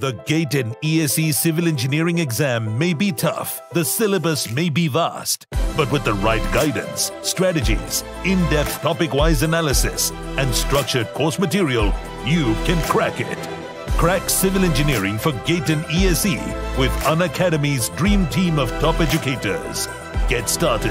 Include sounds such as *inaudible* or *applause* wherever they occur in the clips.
The GATE ESE civil engineering exam may be tough, the syllabus may be vast, but with the right guidance, strategies, in-depth topic-wise analysis, and structured course material, you can crack it. Crack civil engineering for GATE ESE with Unacademy's dream team of top educators. Get started.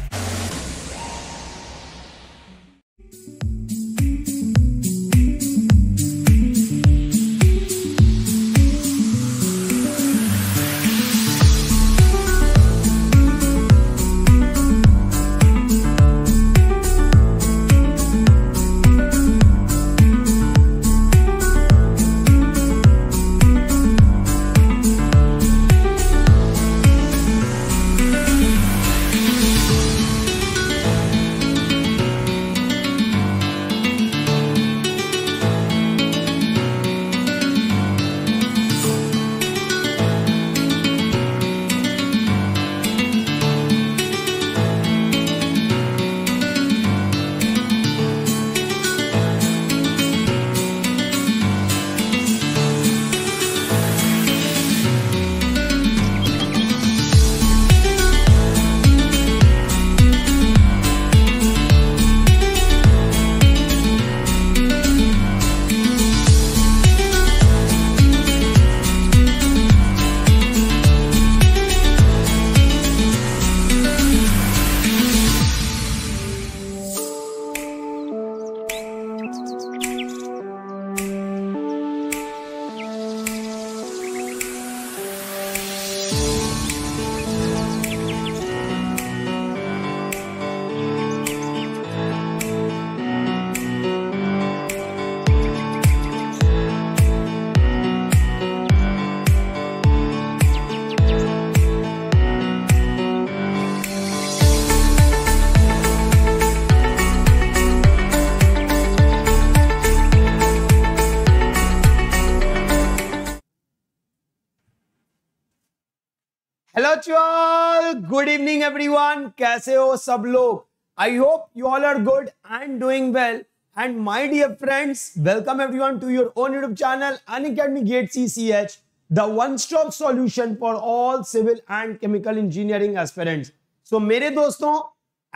Everyone कैसे हो सब लोग I hope you all are good and doing well and my dear friends welcome everyone to your own YouTube channel Unacademy GATE CCH the one stop solution for all civil and chemical engineering aspirants so मेरे दोस्तों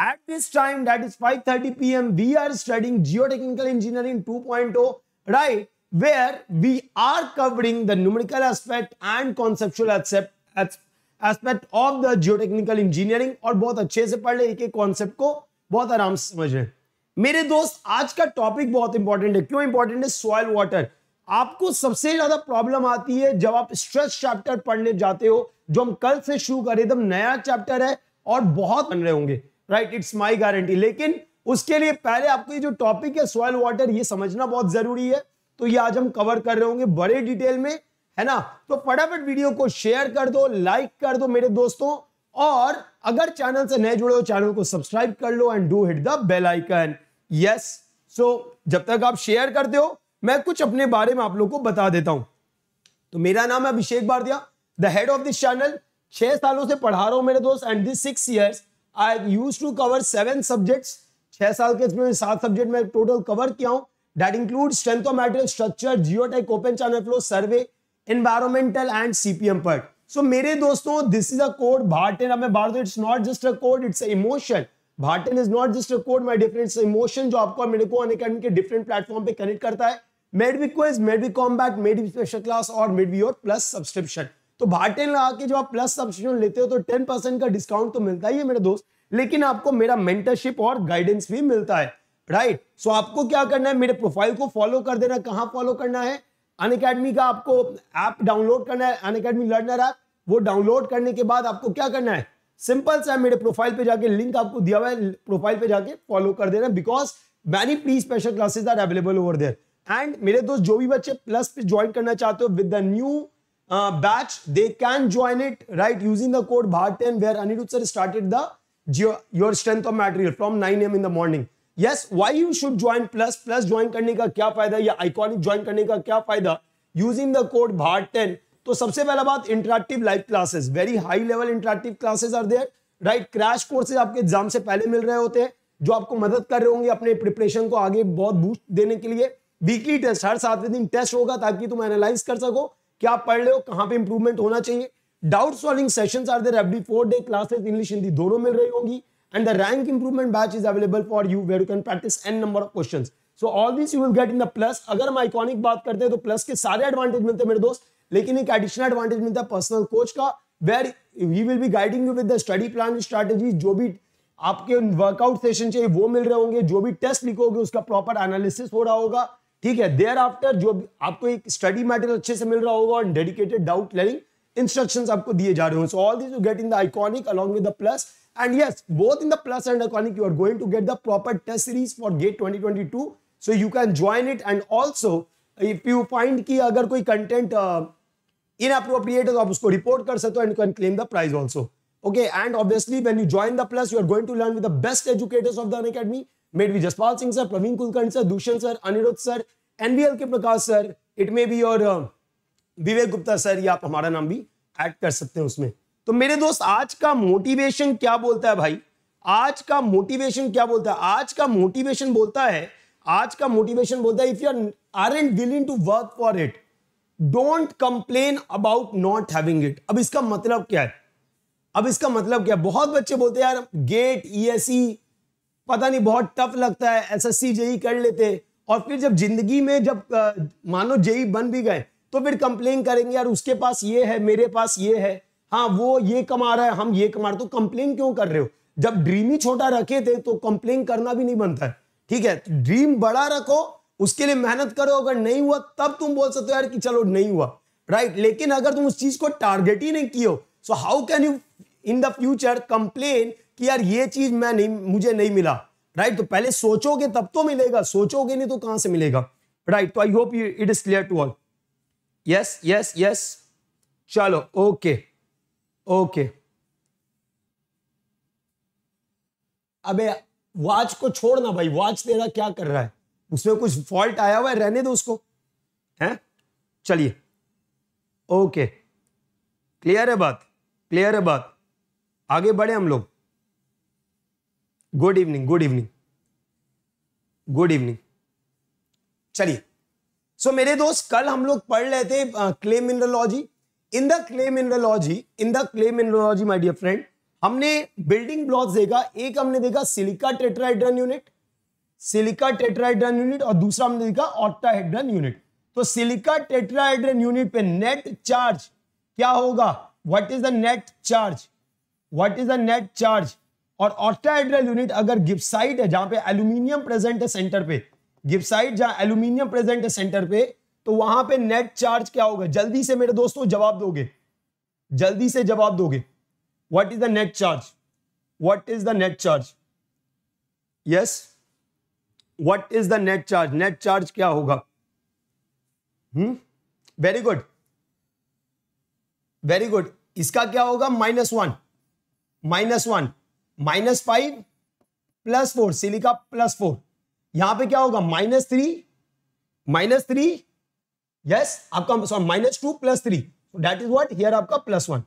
at this time that is 5:30 PM we are studying geotechnical engineering 2.0 right where we are covering the numerical aspect and conceptual aspect, aspect of the geotechnical engineering और बहुत अच्छे से पढ़ ले एक एक कॉन्सेप्ट को बहुत आराम से समझ रहे मेरे दोस्त आज का टॉपिक बहुत इंपॉर्टेंट है क्यों इंपॉर्टेंट है सॉयल वाटर आपको सबसे ज्यादा प्रॉब्लम आती है जब आप स्ट्रेस चैप्टर पढ़ने जाते हो जो हम कल से शुरू करें एकदम नया चैप्टर है और बहुत बन रहे होंगे राइट इट्स माई गारंटी लेकिन उसके लिए पहले आपको ये जो टॉपिक है सॉयल वाटर ये समझना बहुत जरूरी है तो ये आज हम कवर कर रहे होंगे बड़े डिटेल में है ना तो फटाफट वीडियो को शेयर कर दो लाइक कर दो मेरे दोस्तों और अगर चैनल से नए जुड़े हो चैनल को सब्सक्राइब कर लो and do hit the bell icon yes so जब तक आप शेयर करते हो मैं कुछ अपने बारे में आप लोग को बता देता हूं तो मेरा नाम है Abhishek Bhardiya the head of this channel छह सालों से पढ़ा रहा हूं मेरे दोस्त and this six years I use to cover seven subjects छह साल के इसमें सात सब्जेक्ट में टोटल कवर किया हूं that include strength of material structure geotech open channel flow survey environmental and CPM part. So मेरे दोस्तों this is a code Bharten अब मैं बार दो it's not just a code it's a emotion Bharten is not just a code my different it's emotion जो आपको मेरे को अनेकाडमी के डिफरेंट प्लेटफॉर्म पे कनेक्ट करता है Medvi quiz Medvi combat Medvi special class और मेडवी योर प्लस सब्सक्रिप्शन तो भार्टन लगा के जो आप प्लस सब्सक्रिप्शन लेते हो तो 10% का डिस्काउंट तो मिलता ही है मेरे दोस्त लेकिन आपको मेरा मेंटरशिप और गाइडेंस भी मिलता है राइट right? सो so आपको क्या करना है मेरे प्रोफाइल को फॉलो कर देना कहां फॉलो करना है अन का आपको ऐप डाउनलोड करना है अन अकेडमी लर्नर ऐप वो डाउनलोड करने के बाद आपको क्या करना है सिंपल सा मेरे प्रोफाइल पे जाके लिंक आपको दिया हुआ है प्रोफाइल पे जाके फॉलो कर देना because many pre special classes are available over there and मेरे दोस्त जो भी बच्चे प्लस पे ज्वाइन करना चाहते हो with the new batch they can join it right using the code Bharten where Anirudh sir started the your strength of material from nine AM in the morning yes why you should join plus plus join करने का क्या फायदा या iconic join करने का क्या फायदा using the code Bharat ten तो सबसे पहला बात interactive live classes very high level interactive classes are there right crash courses आपके एग्जाम से पहले मिल रहे होते हैं जो आपको मदद कर रहे होंगे अपने प्रिपरेशन को आगे बहुत बूस्ट देने के लिए वीकली टेस्ट हर सातवें दिन टेस्ट होगा ताकि तुम एनालाइज कर सको क्या पढ़ रहे हो कहाँ पे इंप्रूवमेंट होना चाहिए doubt solving sessions are there every four day classes English Hindi दोनों मिल रही होंगी and the rank improvement batch is available for you where you can practice n number of questions so all this you will get in the plus agar mai iconic baat karte hain to plus ke sare advantage milte hain mere dost lekin ek additional advantage milta hai personal coach ka where he will be guiding you with the study plan strategy jo bhi आपके workout session चाहिए वो मिल रहे होंगे जो भी test लिखोगे उसका proper analysis हो रहा होगा ठीक है देयर आफ्टर जो आपको एक स्टडी मटेरियल अच्छे से मिल रहा होगा और डेडिकेटेड डाउट लर्निंग इंस्ट्रक्शंस आपको दिए जा रहे होंगे so all this you get in the iconic along with the plus And yes, both in the plus and iconic you are going to get the proper test series for GATE 2022. So you can join it. And also, if you find ki agar koi content uh, inappropriate hai to aap usko report kar sakte ho and you can claim the prize also. Okay, and obviously when you join the plus, you are going to learn with the best educators of the Academy, made with Jaspal Singh sir, Praveen Kulkarni sir, Dushan sir, Anirudh sir, nbl ke prakash sir it may be your uh, vivek gupta sir ya aap hamara naam bhi add kar sakte हैं usme तो मेरे दोस्त आज का motivation क्या बोलता है भाई आज का मोटिवेशन क्या बोलता है आज का मोटिवेशन बोलता है आज का मोटिवेशन बोलता है if you are are willing to work for it don't complain about not having it अब इसका मतलब क्या है अब इसका मतलब क्या है बहुत बच्चे बोलते हैं यार गेट ई e e, पता नहीं बहुत टफ लगता है एस एस सी जेई कर लेते और फिर जब जिंदगी में जब मानो जेई बन भी गए तो फिर कंप्लेन करेंगे यार उसके पास ये है मेरे पास ये है हाँ वो ये कमा रहा है हम ये कमा रहे तो कंप्लेन क्यों कर रहे हो जब ड्रीम ही छोटा रखे थे तो कंप्लेन करना भी नहीं बनता है ठीक है ड्रीम तो बड़ा रखो उसके लिए मेहनत करो अगर नहीं हुआ तब तुम बोल सकते हो यार कि चलो नहीं हुआ राइट लेकिन अगर तुम उस चीज को टारगेट ही नहीं किया so how can you in the future complain कि यार ये चीज मैं नहीं मुझे नहीं मिला राइट right? तो पहले सोचोगे तब तो मिलेगा सोचोगे नहीं तो कहां से मिलेगा राइट तो I hope it is clear to all yes yes yes चलो ओके okay. ओके अबे वाच को छोड़ना भाई वाच तेरा क्या कर रहा है उसमें कुछ फॉल्ट आया हुआ है रहने दो उसको है चलिए ओके क्लियर है बात क्लियर है बात आगे बढ़े हम लोग good evening good evening good evening चलिए सो मेरे दोस्त कल हम लोग पढ़ रहे थे clay mineralogy in the clay mineralogy in the clay mineralogy my dear friend हमने बिल्डिंग ब्लॉक देखा एक हमने देखा silica tetrahedron unit silica tetrahedron unit और दूसरा हमने देखा ऑक्टाहेड्रन यूनिट तो सिलिका टेट्राइड्रन यूनिट पे नेट चार्ज क्या होगा what is the net charge what is the net charge और ऑक्टाहेड्रल यूनिट अगर गिफ्साइड है जहां पे एल्यूमिनियम प्रेजेंट है सेंटर पे गिफ्साइड जहां एल्यूमिनियम प्रेजेंट है सेंटर पे तो वहां पे नेट चार्ज क्या होगा जल्दी से मेरे दोस्तों जवाब दोगे जल्दी से जवाब दोगे what is the net charge what is the net charge yes what is the net charge net charge क्या होगा hmm very good very good इसका क्या होगा minus one minus one minus five plus four silica plus four यहां पे क्या होगा minus three minus three yes आपका sorry minus two plus three that is what here आपका प्लस वन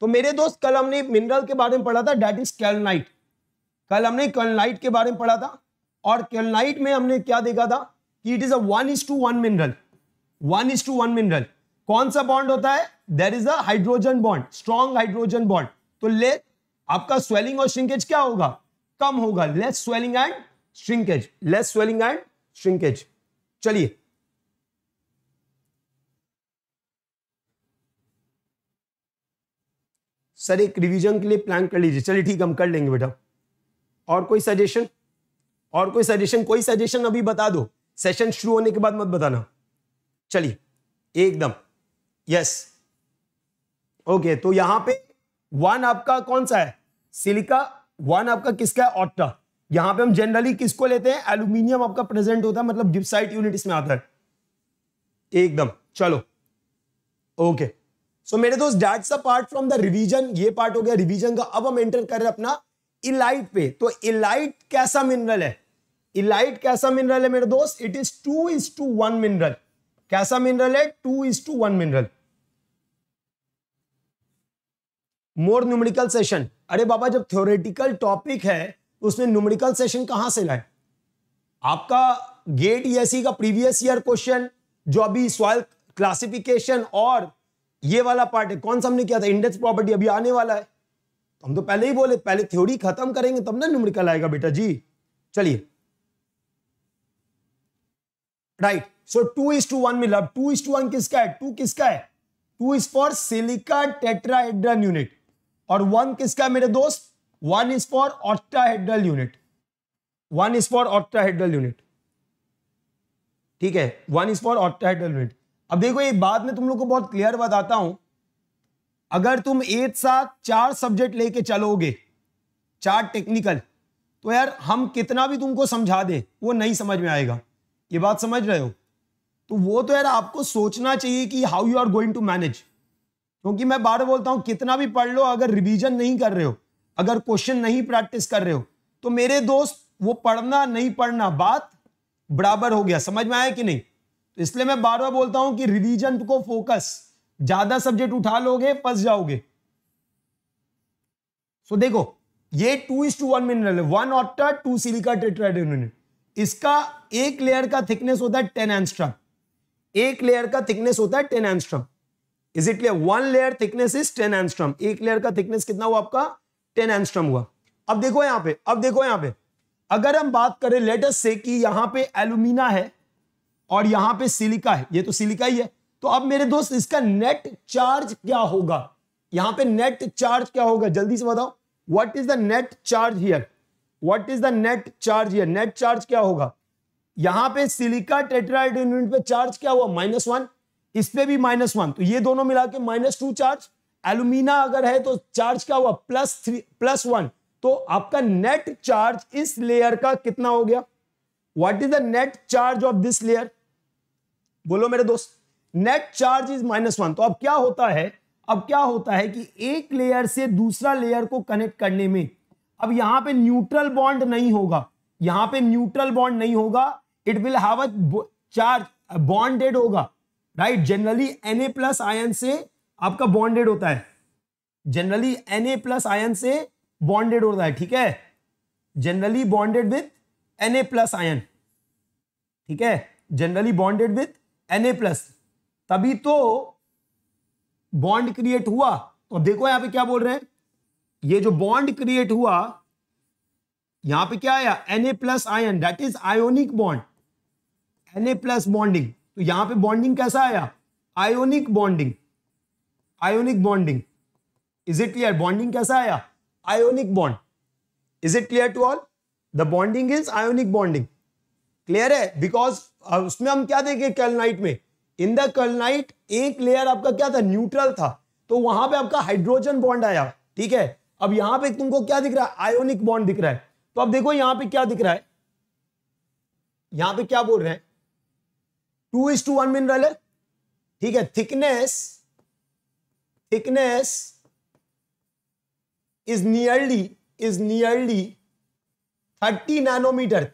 तो मेरे दोस्त कल हमने मिनरल के बारे में पढ़ा था डेट इज कैलनाइट कल हमने कैलनाइट के बारे में पढ़ा था और कैलनाइट में हमने क्या देखा था कि it is a one is to one mineral one is to one mineral कौन सा बॉन्ड होता है there is a hydrogen bond strong hydrogen bond तो ले आपका स्वेलिंग और श्रिंकेज क्या होगा कम होगा less swelling and shrinkage less swelling and shrinkage चलिए सर एक रिवीजन के लिए प्लान कर लीजिए चलिए ठीक हम कर लेंगे बेटा और कोई सजेशन और कोई सजेशन कोई सजेशन अभी बता दो सेशन शुरू होने के बाद मत बताना चलिए एकदम यस ओके तो यहां पे वन आपका कौन सा है सिलिका वन आपका किसका है ऑट्टा यहां पे हम जनरली किसको लेते हैं एल्यूमिनियम आपका प्रेजेंट होता है मतलब डिप्साइट यूनिट इसमें आता है एकदम चलो ओके सो so, मेरे दोस्त that's a part from the revision ये पार्ट हो गया रिवीजन का अब हम एंटर कर रहे हैं अपना इलाइट पे तो इलाइट कैसा मिनरल है इलाइट कैसा मिनरल है मेरे दोस्त it is two is to one mineral कैसा मिनरल है two is to one mineral more numerical session अरे बाबा जब थ्योरेटिकल टॉपिक है तो उसमें न्यूमरिकल सेशन कहां से लाए आपका गेट ईएससी का प्रीवियस ईयर क्वेश्चन जो अभी सॉइल क्लासिफिकेशन और ये वाला पार्ट है कौन सा हमने किया था इंडेक्स प्रॉपर्टी अभी आने वाला है तो हम तो पहले ही बोले पहले थ्योरी खत्म करेंगे तब ना न्यूमेरिकल आएगा बेटा जी चलिए right so two is to one मिला टू इज टू वन किसका है टू किसका है two is for silica tetrahedral unit और वन किसका है मेरे दोस्त one is for octahedral unit one is for octahedral unit ठीक है one is for octahedral unit अब देखो एक बात में तुम लोग को बहुत क्लियर बताता हूं अगर तुम एक साथ चार सब्जेक्ट लेके चलोगे चार टेक्निकल तो यार हम कितना भी तुमको समझा दें वो नहीं समझ में आएगा ये बात समझ रहे हो तो वो तो यार आपको सोचना चाहिए कि how you are going to manage क्योंकि मैं बार बोलता हूं कितना भी पढ़ लो अगर रिवीजन नहीं कर रहे हो अगर क्वेश्चन नहीं प्रैक्टिस कर रहे हो तो मेरे दोस्त वो पढ़ना नहीं पढ़ना बात बराबर हो गया समझ में आया कि नहीं इसलिए मैं बार बार बोलता हूं कि रिवीजन को फोकस ज्यादा सब्जेक्ट उठा लोगे फंस जाओगे सो देखो ये two is to one mineral one octa two silica tetrahedron इसका एक लेयर का थिकनेस होता है टेन एंस्ट्रम एक लेयर का थिकनेस होता है ten angstrom is it clear one layer thickness is ten angstrom एक लेयर का थिकनेस कितना हुआ आपका टेन एंस्ट्रम हुआ अब देखो यहां पे अब देखो यहां पे अगर हम बात करें लेटेस्ट से कि यहां पे एल्यूमिना है और यहां पे सिलिका है ये तो सिलिका ही है तो अब मेरे दोस्त इसका नेट चार्ज क्या होगा यहां पे नेट चार्ज क्या होगा जल्दी से बताओ what is the net charge here what is the net charge here net charge क्या होगा यहां पे सिलिका टेट्राइड यूनिट पे चार्ज क्या हुआ माइनस वन इस पे भी माइनस वन तो ये दोनों मिला के माइनस टू चार्ज एलुमिना अगर है तो चार्ज क्या हुआ प्लस थ्री प्लस वन तो आपका नेट चार्ज इस लेयर का कितना हो गया what is the net charge of this layer बोलो मेरे दोस्त net charge is minus one तो अब क्या होता है अब क्या होता है कि एक लेयर से दूसरा लेयर को कनेक्ट करने में अब यहां पे न्यूट्रल बॉन्ड नहीं होगा यहां पे न्यूट्रल बॉन्ड नहीं होगा it will have a charge bonded होगा right generally N A plus ion से आपका बॉन्डेड होता है जनरली एन प्लस आयन से बॉन्डेड होता है ठीक है generally bonded with N A plus ion ठीक है generally bonded with N A plus तभी तो बॉन्ड क्रिएट हुआ तो देखो यहां पे क्या बोल रहे हैं ये जो बॉन्ड क्रिएट हुआ यहां पे क्या आया N A plus ion that is ionic bond N A plus bonding तो यहां पे बॉन्डिंग कैसा आया ionic bonding ionic bonding is it clear bonding कैसा आया ionic bond is it clear to all the bonding is ionic bonding clear है because uh, उसमें हम क्या देखे कैलनाइट में इन द कलनाइट एक लेयर आपका क्या था न्यूट्रल था तो वहां पे आपका हाइड्रोजन बॉन्ड आया ठीक है अब यहां पे तुमको क्या दिख रहा है आयोनिक बॉन्ड दिख रहा है तो अब देखो यहां पे क्या दिख रहा है यहां पे क्या बोल रहे हैं two is to one mineral है ठीक है thickness thickness is nearly is nearly thirty nanometer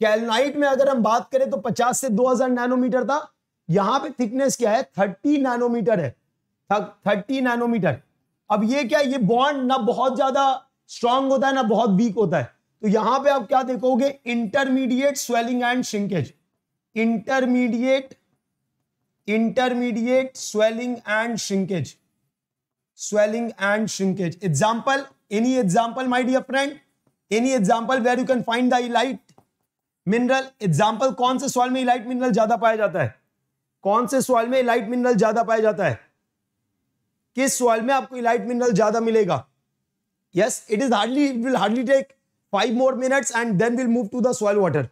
kaolinite में अगर हम बात करें तो पचास से दो हजार नैनोमीटर था यहां पे थिकनेस क्या है थर्टी नैनोमीटर है थर्टी नैनोमीटर अब ये क्या ये बॉन्ड ना बहुत ज्यादा स्ट्रांग होता है ना बहुत वीक होता है तो यहां पे आप क्या देखोगे intermediate swelling and shrinkage intermediate intermediate swelling and shrinkage swelling and shrinkage example any example my dear friend any example where you can find the illite mineral example कौन से सॉइल में इलाइट मिनरल ज्यादा पाया जाता है कौन से soil में इलाइट मिनरल ज्यादा पाया जाता है किस सॉइल में आपको इलाइट मिनरल ज्यादा मिलेगा yes it is hardly it will hardly take five more minutes and then will move to the soil water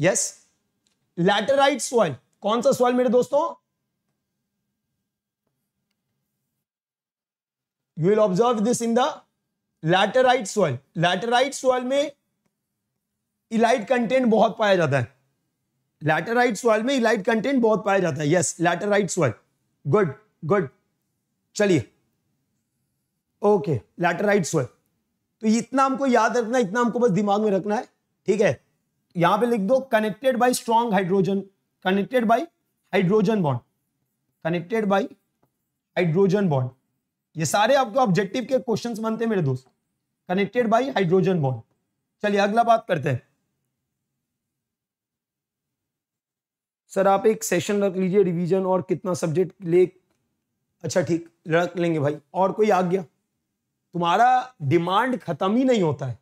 yes laterite soil कौन सा सॉइल मेरे दोस्तों you will observe this in the laterite soil laterite soil में illite content बहुत पाया जाता है laterite soil में इलाइट कंटेंट बहुत पाया जाता है yes laterite soil good good चलिए ओके लैटेराइट सॉइल तो इतना हमको याद रखना इतना हमको बस दिमाग में रखना है ठीक है यहां पे लिख दो connected by strong hydrogen connected by hydrogen bond connected by hydrogen bond ये सारे आपको ऑब्जेक्टिव के क्वेश्चंस बनते हैं मेरे दोस्त कनेक्टेड बाई हाइड्रोजन बॉन्ड चलिए अगला बात करते हैं सर आप एक सेशन रख लीजिए रिवीजन और कितना सब्जेक्ट ले अच्छा ठीक रख लेंगे भाई और कोई आ गया तुम्हारा डिमांड खत्म ही नहीं होता है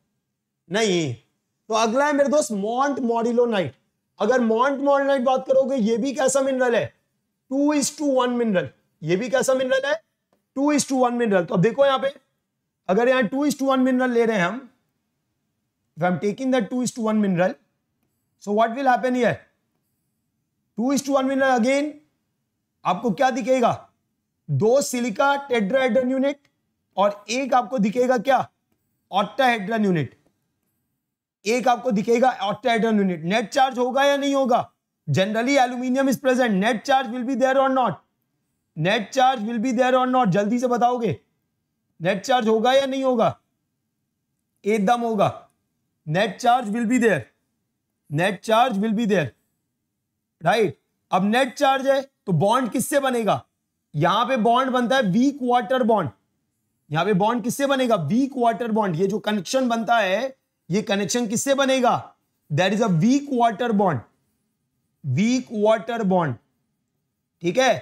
नहीं तो अगला है मेरे दोस्त मॉन्ट मॉडिलो नाइट अगर मॉन्ट मॉडिलो नाइट बात करोगे ये भी कैसा मिनरल है two is to one mineral ये भी कैसा मिनरल है two is to one mineral तो अब देखो यहाँ पे अगर यहां two is to one mineral ले रहे हैं हम if I am taking the two is to one mineral so what will happen here two is to one mineral again आपको क्या दिखेगा दो सिलिका टेड्राहेड्रन यूनिट और एक आपको दिखेगा क्या ऑट्टाहेड्रन यूनिट एक आपको दिखेगा ऑक्टाहेड्रन यूनिट नेट चार्ज होगा या नहीं होगा generally aluminium is present net charge will be there और not net charge will be there और नॉट जल्दी से बताओगे नेट चार्ज होगा या नहीं होगा एकदम होगा net charge will be there net charge will be there right अब नेट चार्ज है तो बॉन्ड किससे बनेगा यहां पे बॉन्ड बनता है वीक वाटर बॉन्ड यहां पे बॉन्ड किससे बनेगा वीक वाटर बॉन्ड ये जो कनेक्शन बनता है ये कनेक्शन किससे बनेगा that is a weak water bond weak water bond ठीक है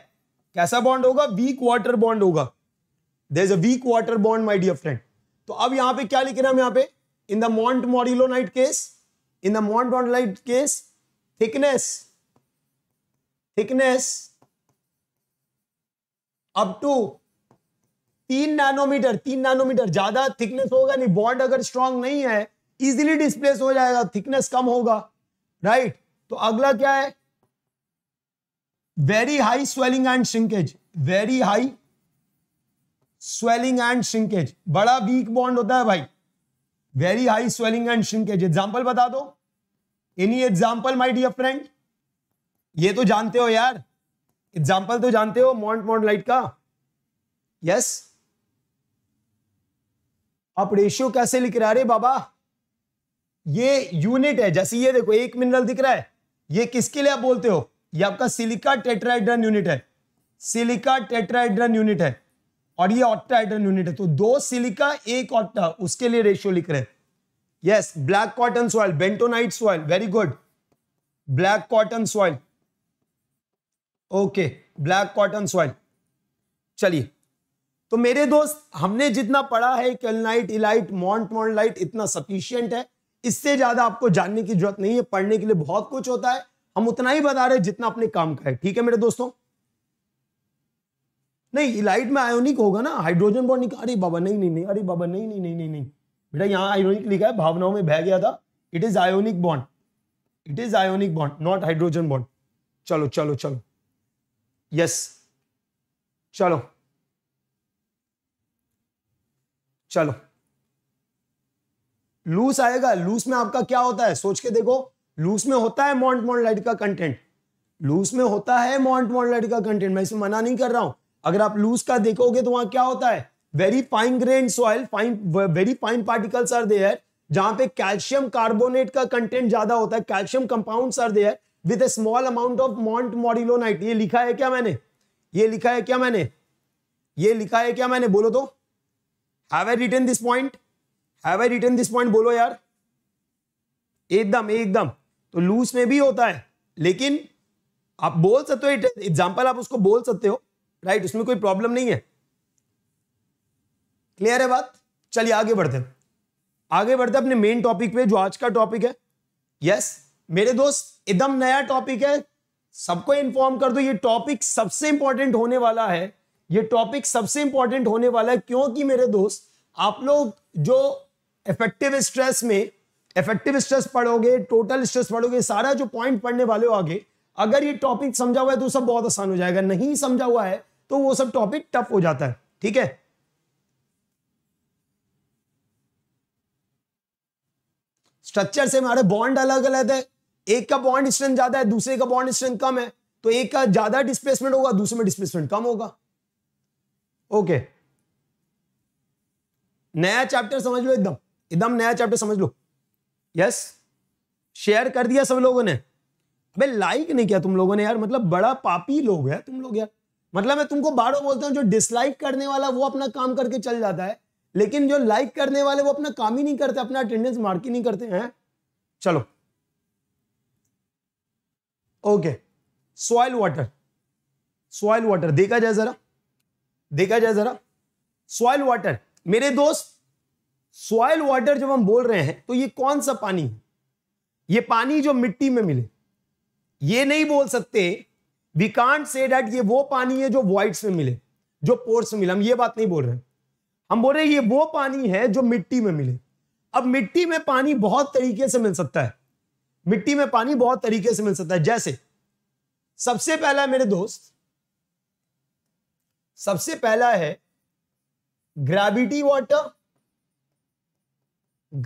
कैसा बॉन्ड होगा वीक वाटर बॉन्ड होगा there is a weak water bond my dear friend तो अब यहां पे क्या लिख रहे हैं हम यहां पे in the montmorillonite case in the mont montmorillonite case thickness thickness up to तीन नैनोमीटर तीन नैनोमीटर ज्यादा थिकनेस होगा नहीं बॉन्ड अगर स्ट्रांग नहीं है इजिली डिस्प्लेस हो जाएगा थिकनेस कम होगा राइट right? तो अगला क्या है very high swelling and shrinkage very high swelling and shrinkage बड़ा वीक बॉन्ड होता है भाई very high swelling and shrinkage example बता दो any example my dear friend ये तो जानते हो यार एग्जाम्पल तो जानते हो मॉन्ट मॉन्ट लाइट का यस आप रेशियो कैसे लिख रहा है बाबा ये यूनिट है जैसे ये देखो एक मिनरल दिख रहा है ये किसके लिए आप बोलते हो ये आपका सिलिका टेट्राइड्रन यूनिट है सिलिका टेट्राइड्रन यूनिट है और ये ऑक्टाहाइड्रन यूनिट है तो दो सिलिका एक ऑक्टा उसके लिए रेशियो लिख रहे हैं yes black cotton soil bentonite soil very good black cotton soil okay black cotton soil चलिए तो मेरे दोस्त हमने जितना पढ़ा है कैलनाइट इलाइट मॉन्ट मॉन्ट इतना सफिशियंट है इससे ज्यादा आपको जानने की जरूरत नहीं है पढ़ने के लिए बहुत कुछ होता है हम उतना ही बता रहे हैं जितना अपने काम का है ठीक है मेरे दोस्तों नहीं इलाइट में आयोनिक होगा ना हाइड्रोजन बॉन्ड निकाल अरे बाबा नहीं नहीं नहीं अरे बाबा नहीं नहीं नहीं नहीं नहीं बेटा यहाँ आयोनिक लिखा है भावनाओं में बह गया था it is ionic bond it is ionic bond not hydrogen bond चलो चलो चलो यस चलो चलो लूस आएगा लूस में आपका क्या होता है सोच के देखो लूस में होता है मॉन्ट मॉन्ट लाइट का कंटेंट लूस में होता है मॉन्ट मॉन्ट लाइट का कंटेंट मैं इसे मना नहीं कर रहा हूं अगर आप लूज का देखोगे तो वहां क्या होता है very fine grain soil fine very fine particles are there जहां पे कैल्शियम कार्बोनेट का कंटेंट ज्यादा होता है calcium compounds are there with a small amount of mont montmorillonite ये लिखा है क्या मैंने ये लिखा है क्या मैंने ये लिखा है क्या मैंने बोलो तो have I return this point have I return this point बोलो यार एकदम एकदम तो लूज में भी होता है लेकिन आप बोल सकते हो एग्जाम्पल आप उसको बोल सकते हो राइट उसमें कोई प्रॉब्लम नहीं है क्लियर है बात चलिए आगे बढ़ते आगे बढ़ते अपने मेन टॉपिक पे जो आज का टॉपिक है यस मेरे दोस्त एकदम नया टॉपिक है सबको इन्फॉर्म कर दो ये टॉपिक सबसे इंपॉर्टेंट होने वाला है ये टॉपिक सबसे इंपॉर्टेंट होने वाला है क्योंकि मेरे दोस्त आप लोग जो इफेक्टिव स्ट्रेस में इफेक्टिव स्ट्रेस पढ़ोगे टोटल स्ट्रेस पढ़ोगे सारा जो पॉइंट पढ़ने वाले हो आगे अगर ये टॉपिक समझा हुआ है तो सब बहुत आसान हो जाएगा नहीं समझा हुआ है तो वो सब टॉपिक टफ हो जाता है ठीक है स्ट्रक्चर से हमारे बॉन्ड अलग अलग है एक का बॉन्ड स्ट्रेंथ ज्यादा है दूसरे का बॉन्ड स्ट्रेंथ कम है तो एक का ज्यादा डिस्प्लेसमेंट होगा दूसरे में डिस्प्लेसमेंट कम होगा ओके नया चैप्टर समझ लो एकदम एकदम नया चैप्टर समझ लो यस शेयर कर दिया सब लोगों ने अबे लाइक नहीं किया तुम लोगों ने यार मतलब बड़ा पापी लोग है तुम लोग यार मतलब मैं तुमको बारो बोलता हूँ जो डिसलाइक करने वाला वो अपना काम करके चल जाता है लेकिन जो लाइक करने वाले वो अपना काम ही नहीं करते अपना अटेंडेंस मार्क ही नहीं करते हैं चलो okay soil water soil water देखा जाए जरा देखा जाए जरा सॉइल वाटर मेरे दोस्त सॉइल वाटर जब हम बोल रहे हैं तो ये कौन सा पानी है ये पानी जो मिट्टी में मिले ये नहीं बोल सकते वी कांट से डेट ये वो पानी है जो वॉइड्स में मिले जो पोर्स में मिले हम ये बात नहीं बोल रहे हम बोल रहे हैं ये वो पानी है जो मिट्टी में मिले अब मिट्टी में पानी बहुत तरीके से मिल सकता है मिट्टी में पानी बहुत तरीके से मिल सकता है जैसे सबसे पहला है मेरे दोस्त सबसे पहला है gravity water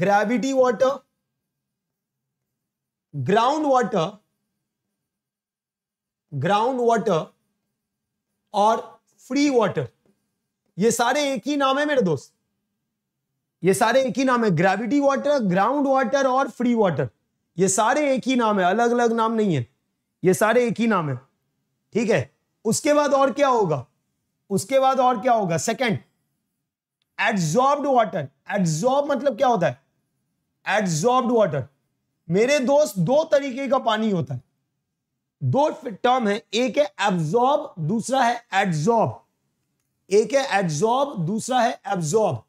gravity water ground water ground water और फ्री वाटर ये सारे एक ही नाम है मेरे दोस्त ये सारे एक ही नाम है ग्रेविटी वाटर ग्राउंड वाटर और फ्री वाटर ये सारे एक ही नाम है अलग अलग नाम नहीं है ये सारे एक ही नाम है ठीक है उसके बाद और क्या होगा उसके बाद और क्या होगा सेकंड एड्जॉर्ब्ड वाटर एड्जॉर्ब मतलब क्या होता है एड्जॉर्ब्ड वाटर मेरे दोस्त दो तरीके का पानी होता है दो टर्म है एक है एब्जॉर्ब दूसरा है एडजॉर्ब एक है एडजॉर्ब दूसरा है एब्जॉर्ब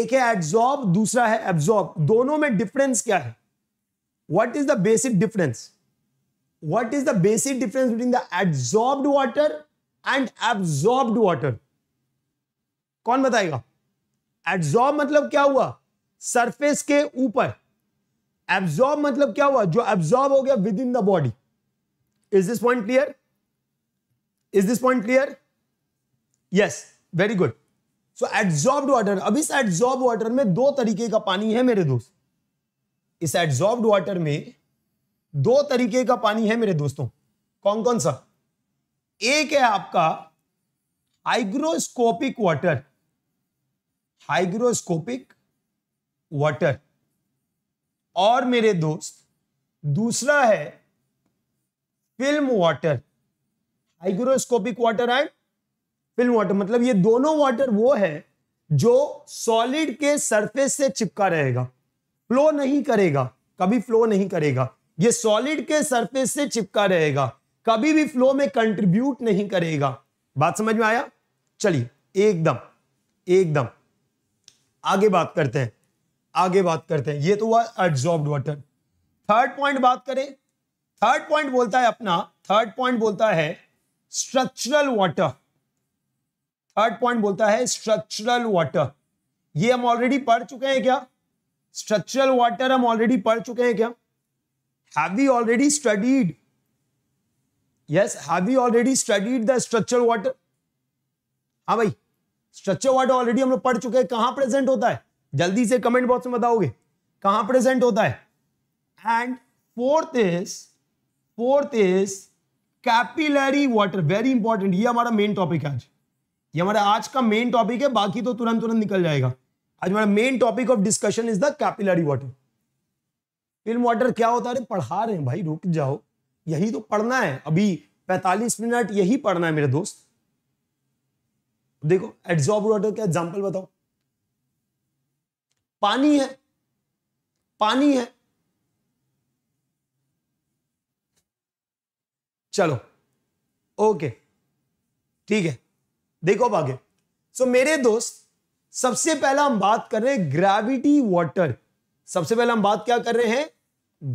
एक है एडजॉर्ब दूसरा है एब्जॉर्ब दोनों में डिफरेंस क्या है what is the basic difference what is the basic difference between the adsorbed water and absorbed water कौन बताएगा एडजॉर्ब मतलब क्या हुआ सरफेस के ऊपर एब्जॉर्ब मतलब क्या हुआ जो एब्जॉर्ब हो गया within the body is this point clear is this point clear yes very good so absorb water अब इस एड्जॉर्ब वाटर में दो तरीके का पानी है मेरे दोस्त इस एड्जॉर्ब वाटर में दो तरीके का पानी है मेरे दोस्तों कौन कौन सा एक है आपका हाइग्रोस्कोपिक वाटर हाइग्रोस्कोपिक वाटर और मेरे दोस्त दूसरा है film water hygroscopic water and film water मतलब ये दोनों वाटर वो है जो सॉलिड के सरफेस से चिपका रहेगा फ्लो नहीं करेगा कभी फ्लो नहीं करेगा ये सॉलिड के सरफेस से चिपका रहेगा कभी भी फ्लो में कंट्रीब्यूट नहीं करेगा बात समझ में आया चलिए एकदम एकदम आगे बात करते हैं आगे बात करते हैं ये तो हुआ एब्जॉर्ब वाटर थर्ड पॉइंट बात करें थर्ड पॉइंट बोलता है अपना थर्ड पॉइंट बोलता है स्ट्रक्चरल वाटर थर्ड पॉइंट बोलता है स्ट्रक्चरल वाटर ये हम ऑलरेडी पढ़ चुके हैं क्या स्ट्रक्चरल वाटर हम ऑलरेडी पढ़ चुके हैं क्या have we already studied yes have you already studied the structural water हाँ भाई स्ट्रक्चर वाटर ऑलरेडी हम लोग पढ़ चुके हैं कहां प्रेजेंट होता है जल्दी से कमेंट बॉक्स में बताओगे कहां प्रेजेंट होता है and fourth is fourth is capillary water very important ये हमारा मेन टॉपिक है आज ये हमारा आज का मेन टॉपिक है बाकी तो तुरंत तुरंत निकल जाएगा आज हमारा main topic of discussion is the capillary water film water क्या होता है पढ़ा रहे हैं भाई रुक जाओ यही तो पढ़ना है अभी 45 मिनट यही पढ़ना है मेरे दोस्त देखो एड्जॉर्ब वाटर का एग्जाम्पल बताओ पानी है पानी है चलो ओके ठीक है देखो अब आगे सो so, मेरे दोस्त सबसे पहला हम बात कर रहे हैं ग्रेविटी वाटर सबसे पहला हम बात क्या कर रहे हैं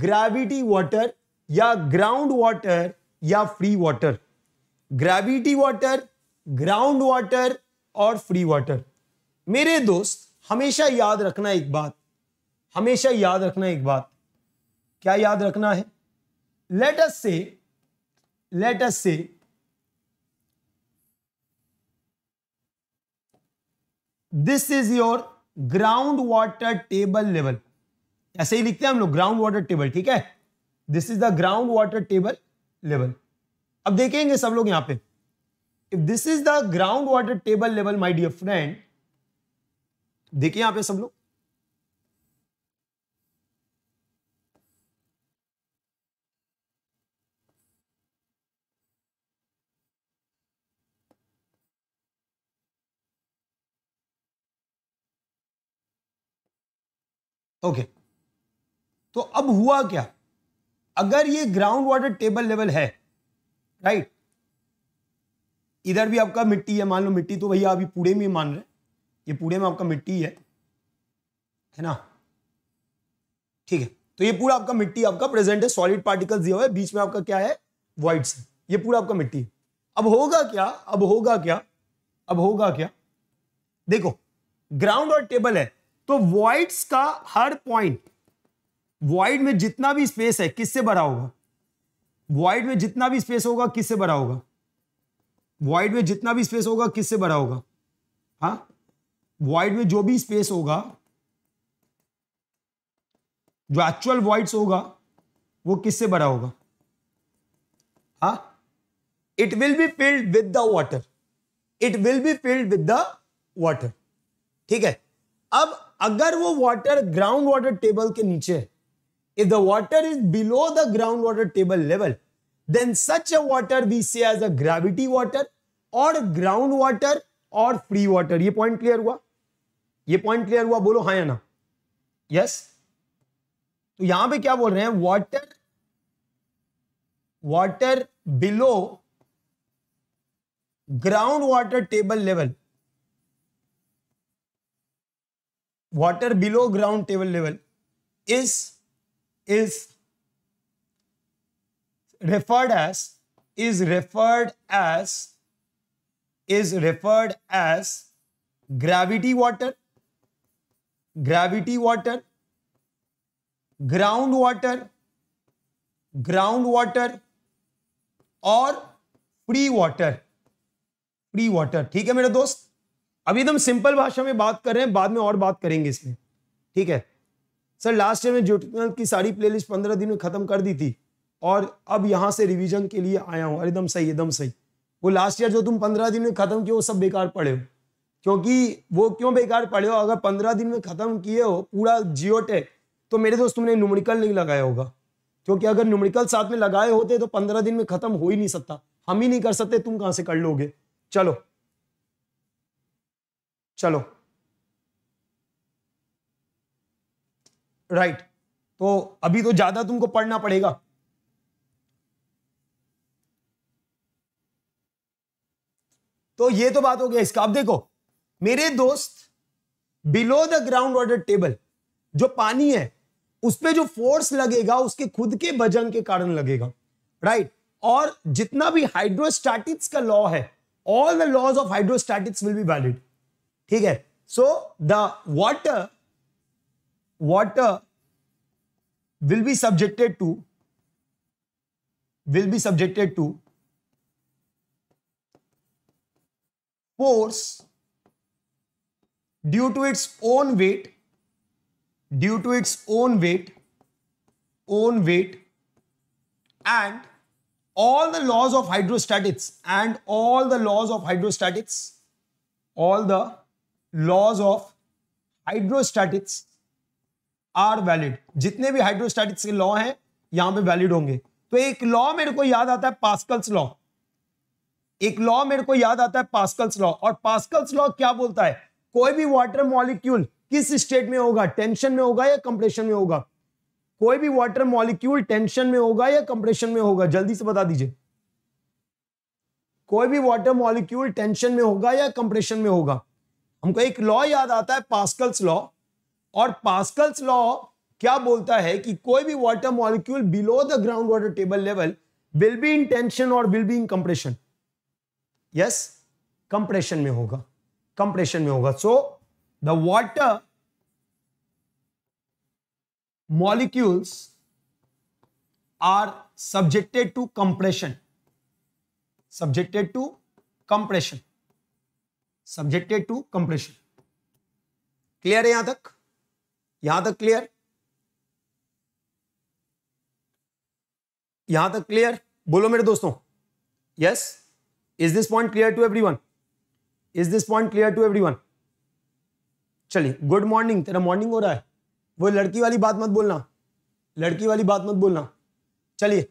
ग्रेविटी वाटर या ग्राउंड वाटर या free water gravity water ground water और फ्री वाटर मेरे दोस्त हमेशा याद रखना एक बात हमेशा याद रखना एक बात क्या याद रखना है लेट अस से let us say this is your ground water table level ऐसे ही लिखते हैं हम लोग ग्राउंड वाटर टेबल ठीक है this is the ground water table level अब देखेंगे सब लोग यहां पे if this is the ground water table level my dear friend देखिए यहां पे सब लोग ओके okay. तो अब हुआ क्या अगर ये ग्राउंड वाटर टेबल लेवल है राइट इधर भी आपका मिट्टी है मान लो मिट्टी तो भैया अभी पूरे में मान रहे ये पूरे में आपका मिट्टी है है ना ठीक है तो ये पूरा आपका मिट्टी आपका प्रेजेंट है सॉलिड पार्टिकल्स दिया हुआ है बीच में आपका क्या है वाइट्स है ये पूरा आपका मिट्टी है अब होगा क्या अब होगा क्या अब होगा क्या देखो ग्राउंड और टेबल है तो वाइट्स का हर पॉइंट वाइड में जितना भी स्पेस है किससे भरा होगा वाइड में जितना भी स्पेस होगा किससे भरा होगा वाइड में जितना भी स्पेस होगा किससे भरा होगा हाँ वॉइड में जो भी स्पेस होगा जो एक्चुअल वॉइड्स होगा वो किससे भरा होगा हा it will be filled with the water it will be filled with the water ठीक है अब अगर वो वॉटर ग्राउंड वाटर टेबल के नीचे if the water is below the ground water table level then such a water we say as a gravity water और ground water और free water ये पॉइंट क्लियर हुआ ये पॉइंट क्लियर हुआ बोलो हाँ या ना यस तो यहां पे क्या बोल रहे हैं water water below ground water table level water below ground table level is is referred as is referred as is referred as gravity water gravity water ground water ground water और free water free water ठीक है मेरे दोस्त अभी एकदम तो simple भाषा में बात कर रहे हैं बाद में और बात करेंगे इसमें ठीक है सर लास्ट ईयर में ज्योतिनल की सारी प्लेलिस्ट पंद्रह दिन में खत्म कर दी थी और अब यहां से रिवीजन के लिए आया हूं एकदम सही एकदम सही वो लास्ट ईयर जो तुम पंद्रह दिन में खत्म किए वो सब बेकार पड़े हो क्योंकि वो क्यों बेकार पड़े हो अगर पंद्रह दिन में ख़त्म किए हो पूरा जियोटेक तो मेरे दोस्त तुमने नुमरिकल नहीं लगाया होगा क्योंकि अगर नुमरिकल साथ में लगाए होते तो पंद्रह दिन में ख़त्म हो ही नहीं सकता हम ही नहीं कर सकते तुम कहां से कर लोगे चलो चलो राइट तो अभी तो ज़्यादा तुमको पढ़ना पड़ेगा तो ये तो बात हो गया इसका अब देखो मेरे दोस्त below the ground water table जो पानी है उस पर जो फोर्स लगेगा उसके खुद के वजन के कारण लगेगा राइट right? और जितना भी हाइड्रोस्टैटिक्स का लॉ है all the laws of hydrostatics will be valid ठीक है so the water water will be subjected to will be subjected to force due to its own weight due to its own weight own weight and all the laws of hydrostatics and all the laws of hydrostatics all the laws of hydrostatics are valid जितने भी hydrostatics के law हैं यहां पे valid होंगे तो एक law मेरे को याद आता है पास्कल्स लॉ एक लॉ मेरे को याद आता है पास्कल्स लॉ और पास्कल्स लॉ क्या बोलता है कोई भी वाटर मॉलिक्यूल किस स्टेट में होगा टेंशन में होगा या कंप्रेशन में होगा कोई भी वाटर मॉलिक्यूल टेंशन में होगा या कंप्रेशन में होगा जल्दी से बता दीजिए कोई भी वाटर मॉलिक्यूल टेंशन में होगा या कंप्रेशन में होगा हमको एक लॉ याद आता है पास्कल्स लॉ और पास्कल्स लॉ क्या बोलता है कि कोई भी water molecule below the ground water table level will be in tension और will be in compression yes compression में होगा कंप्रेशन में होगा so the water molecules are subjected to compression subjected to compression subjected to compression clear है यहां तक यहां तक क्लियर यहां तक क्लियर बोलो मेरे दोस्तों yes is this point clear to everyone is this point clear to every चलिए गुड मॉर्निंग तेरा मॉर्निंग हो रहा है वो लड़की वाली बात मत बोलना लड़की वाली बात मत बोलना चलिए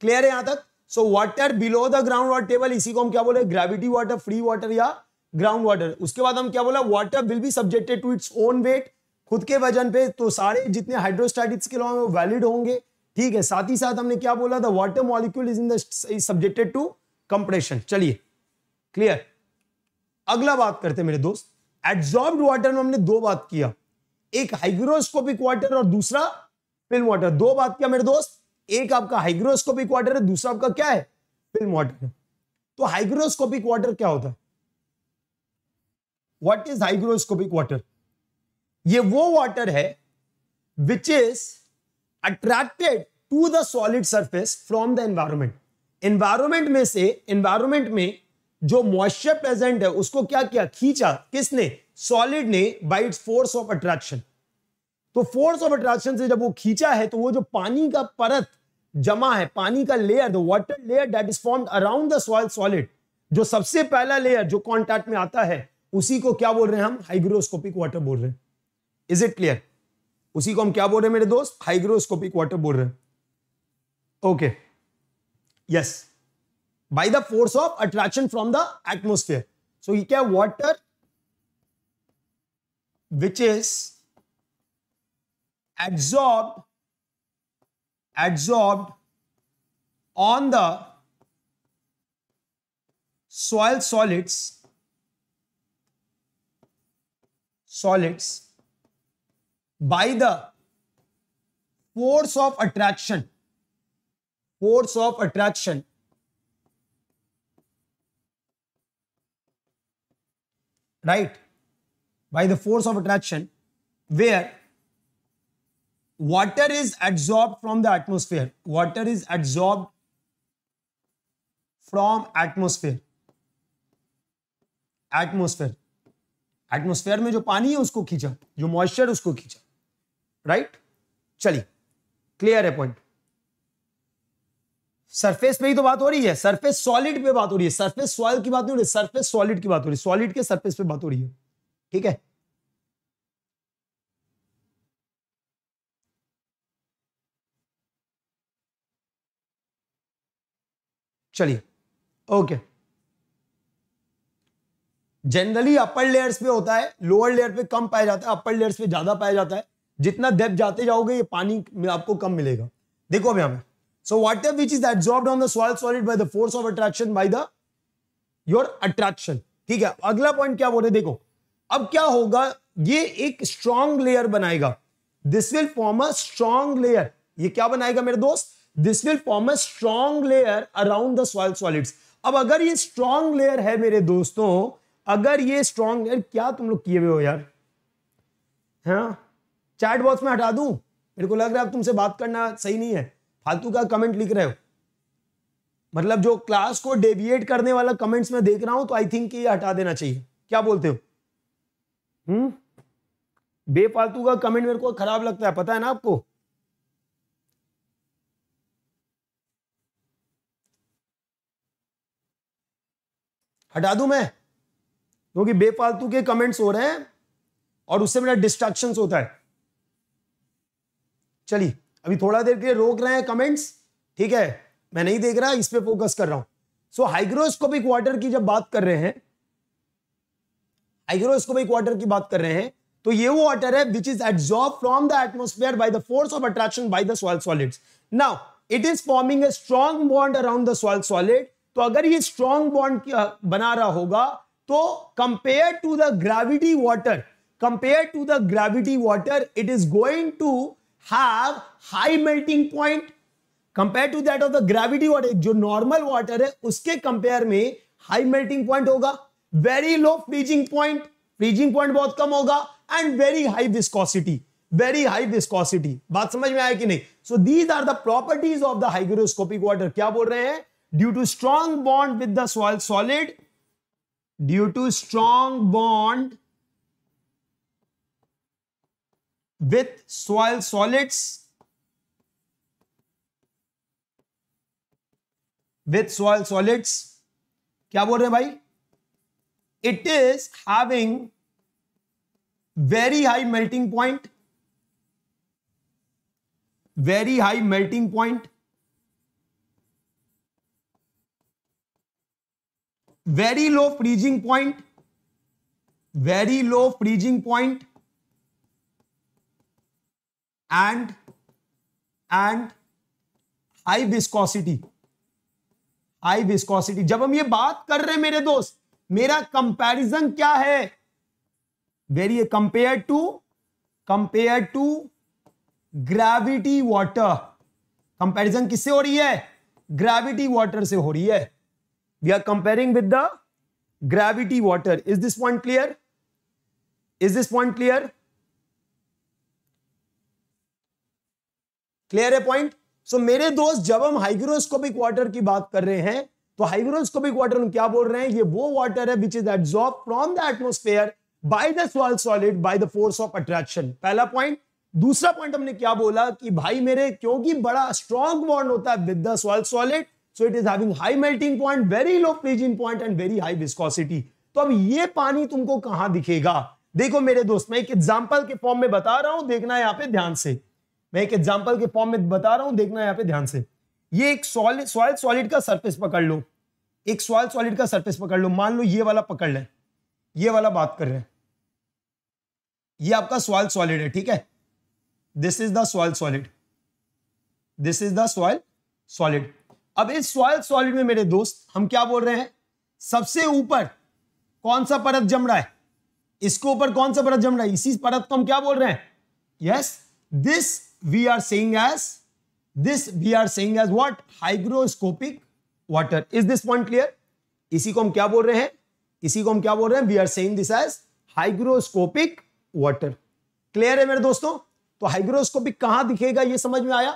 क्लियर है यहां तक so water below the ground water table इसी को हम क्या बोले ग्रेविटी वाटर फ्री वाटर या ग्राउंड वाटर उसके बाद हम क्या बोला water will be subjected to its own weight खुद के वजन पे तो सारे जितने हाइड्रोस्टैटिक्स के लॉ हैं वो वैलिड होंगे ठीक है साथ ही साथ हमने क्या बोला the water molecule is in subjected subjected to compression चलिए क्लियर अगला बात करते हैं मेरे दोस्त एब्जॉर्ब वाटर में हमने दो बात किया एक हाइग्रोस्कोपिक वाटर और दूसरा फिल्म वाटर दो बात किया मेरे दोस्त एक आपका हाइग्रोस्कोपिक वाटर है दूसरा आपका क्या है फिल्म वाटर है तो हाइग्रोस्कोपिक वाटर क्या होता है व्हाट इज हाइग्रोस्कोपिक वाटर ये वो वाटर है which is attracted to the solid surface from the environment environment में से एनवायरमेंट में जो मॉइस्चर प्रेजेंट है उसको क्या किया खींचा किसने सॉलिड ने बाइट फोर्स ऑफ अट्रैक्शन तो फोर्स ऑफ अट्रैक्शन से जब वो खींचा है तो वो जो पानी का परत जमा है पानी का layer the water layer that is form around the soil solid जो सबसे पहला लेयर जो कॉन्टैक्ट में आता है उसी को क्या बोल रहे हैं हम हाइग्रोस्कोपिक वाटर बोल रहे हैं इज इट क्लियर उसी को हम क्या बोल रहे हैं मेरे दोस्त हाइग्रोस्कोपिक वाटर बोल रहे हैं okay yes by the force of attraction from the atmosphere so ye kya water which is absorbed absorbed on the soil solids solids by the force of attraction force of attraction right by the force of attraction where water is absorbed from the atmosphere water is absorbed from atmosphere atmosphere atmosphere में जो पानी है उसको खींचा जो moisture उसको खींचा right चलिए क्लियर है पॉइंट सरफेस पे ही तो बात हो रही है सरफेस सॉलिड पे बात हो रही है सरफेस सॉइल की बात नहीं हो रही सरफेस सॉलिड की बात हो रही है सॉलिड के सरफेस पे बात हो रही है ठीक है चलिए ओके जनरली अपर लेयर्स पे होता है लोअर लेयर पे कम पाया जाता है अपर लेयर्स पे ज्यादा पाया जाता है जितना डेप जाते जाओगे ये पानी में आपको कम मिलेगा देखो अभी हमें So whatever which is absorbed on the soil solid by the force of attraction by the your attraction. ठीक है अगला पॉइंट क्या बोल रहे देखो अब क्या होगा ये एक स्ट्रॉन्ग लेयर बनाएगा this will form a strong layer ये क्या बनाएगा मेरे दोस्त this will form a strong layer around the soil solids अब अगर ये स्ट्रॉन्ग लेयर है मेरे दोस्तों अगर ये स्ट्रॉन्ग लेयर क्या तुम लोग किए हुए हो यार हाँ चैट बॉक्स में हटा दूं मेरे को लग रहा है अब तुमसे बात करना सही नहीं है फालतू का कमेंट लिख रहे हो मतलब जो क्लास को डेविएट करने वाला कमेंट्स में देख रहा हूं तो आई थिंक ये हटा देना चाहिए क्या बोलते हो हम्म बेफालतू का कमेंट मेरे को खराब लगता है पता है ना आपको हटा दू मैं क्योंकि तो बेफालतू के कमेंट्स हो रहे हैं और उससे मेरा डिस्ट्रैक्शंस होता है चलिए अभी थोड़ा देर के लिए रोक रहे हैं कमेंट्स ठीक है मैं नहीं देख रहा इस पर फोकस कर रहा हूं सो हाइग्रोस्कोपिक वाटर की जब बात कर रहे हैं हाइग्रोस्कोपिक वाटर की बात कर रहे हैं तो ये वो वाटर है which is absorb from the atmosphere by the force of attraction by the soil solid now it is forming a strong bond around the solid तो अगर ये स्ट्रॉन्ग बॉन्ड बना रहा होगा तो compare to the gravity water compare to the gravity water it is going to have high melting point compare to that of the gravity water जो normal water है उसके कंपेयर में हाई मेल्टिंग पॉइंट होगा very low freezing point freezing point बहुत कम होगा and very high viscosity very high viscosity बात समझ में आया कि नहीं so these are the properties of the hygroscopic water क्या बोल रहे हैं due to strong bond with the soil solid due to strong bond with soil solids with soil solids क्या बोल रहे हैं भाई it is having very high melting point very high melting point very low freezing point very low freezing point and and high viscosity high viscosity जब हम ये बात कर रहे हैं मेरे दोस्त मेरा कंपैरिजन क्या है very compare to compare to gravity water comparison किससे हो रही है ग्रेविटी वाटर से हो रही है we are comparing with the gravity water is this point clear is this point clear clear है पॉइंट सो मेरे दोस्त जब हम हाइग्रोस्कोपिक वाटर की बात कर रहे हैं तो हाइग्रोस्कोपिक वाटर हम क्या बोल रहे हैं ये वो वाटर है which is absorb from the atmosphere by the soil solid by the force of attraction पहला पॉइंट दूसरा पॉइंट हमने क्या बोला कि भाई मेरे क्योंकि बड़ा स्ट्रॉन्ग बॉन्ड होता है with the soil solid so it is having high melting point very low freezing point and very high viscosity तो अब ये पानी तुमको कहां दिखेगा देखो मेरे दोस्त मैं एक एग्जाम्पल के फॉर्म में बता रहा हूं देखना यहां पे ध्यान से मैं एक एग्जाम्पल के फॉर्म में बता रहा हूं देखना यहाँ पे ध्यान से ये एक सॉलिड सॉलिड सॉलिड का सरफेस पकड़ लो एक सॉलिड सॉलिड का सरफेस पकड़ लो मान लो ये वाला पकड़ लें ये वाला बात कर रहे हैं ये आपका सॉइल सॉलिड है ठीक है this is the soil solid this is the soil solid अब इस सॉइल सॉलिड में मेरे दोस्त हम क्या बोल रहे हैं सबसे ऊपर कौन सा परत जम रहा है इसके ऊपर कौन सा परत जम रहा है इसी परत को हम क्या बोल रहे हैं yes this we are saying as this we are saying as what hygroscopic water is this point clear इसी को हम क्या बोल रहे हैं इसी को हम क्या बोल रहे हैं we are saying this as hygroscopic water clear है मेरे दोस्तों तो हाइग्रोस्कोपिक कहां दिखेगा ये समझ में आया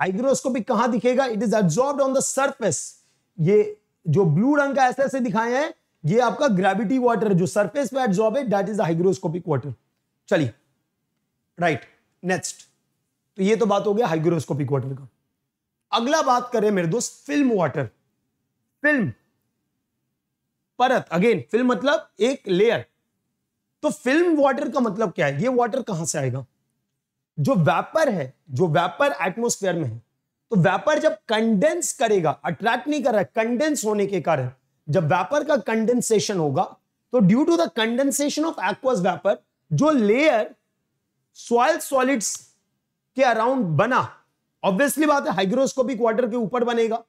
हाइग्रोस्कोपिक कहां दिखेगा it is absorb on the surface ये जो ब्लू रंग का ऐसे ऐसे दिखाए हैं ये आपका ग्रेविटी वाटर जो सर्फेस पे एब्जॉर्ब है दैट इज हाइग्रोस्कोपिक वाटर चलिए राइट नेक्स्ट तो ये तो बात हो गया हाइग्रोस्कोपिक वाटर का अगला बात करें मेरे दोस्त फिल्म वाटर फिल्म परत अगेन फिल्म मतलब एक लेयर तो फिल्म वाटर का मतलब क्या है ये वाटर कहां से आएगा जो वेपर है जो वेपर एटमोस्फेयर में है तो वेपर जब कंडेंस करेगा अट्रैक्ट नहीं कर रहा है कंडेंस होने के कारण जब वेपर का कंडेंसेशन होगा तो due to the condensation of aqueous vapour जो लेयर सॉइल सॉलिड्स के अराउंड बना ऑब्वियसली बात है हाइग्रोस्कोपिक वाटर के ऊपर बनेगा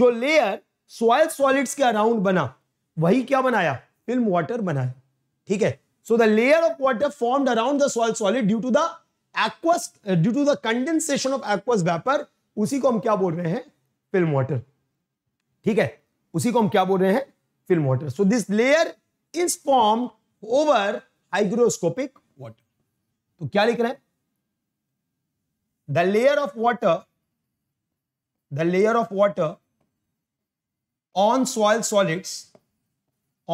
जो लेयर सॉयल सॉलिड्स के अराउंड बना वही क्या बनाया फिल्म वाटर बनाया ठीक है so the layer of water formed around the soil solid due to the aqueous due to the condensation of aqueous vapour उसी को हम क्या बोल रहे हैं फिल्म वाटर ठीक है उसी को हम क्या बोल रहे हैं film water so this layer is form over hygroscopic water तो क्या लिख रहे हैं the layer of water the layer of water on soil solids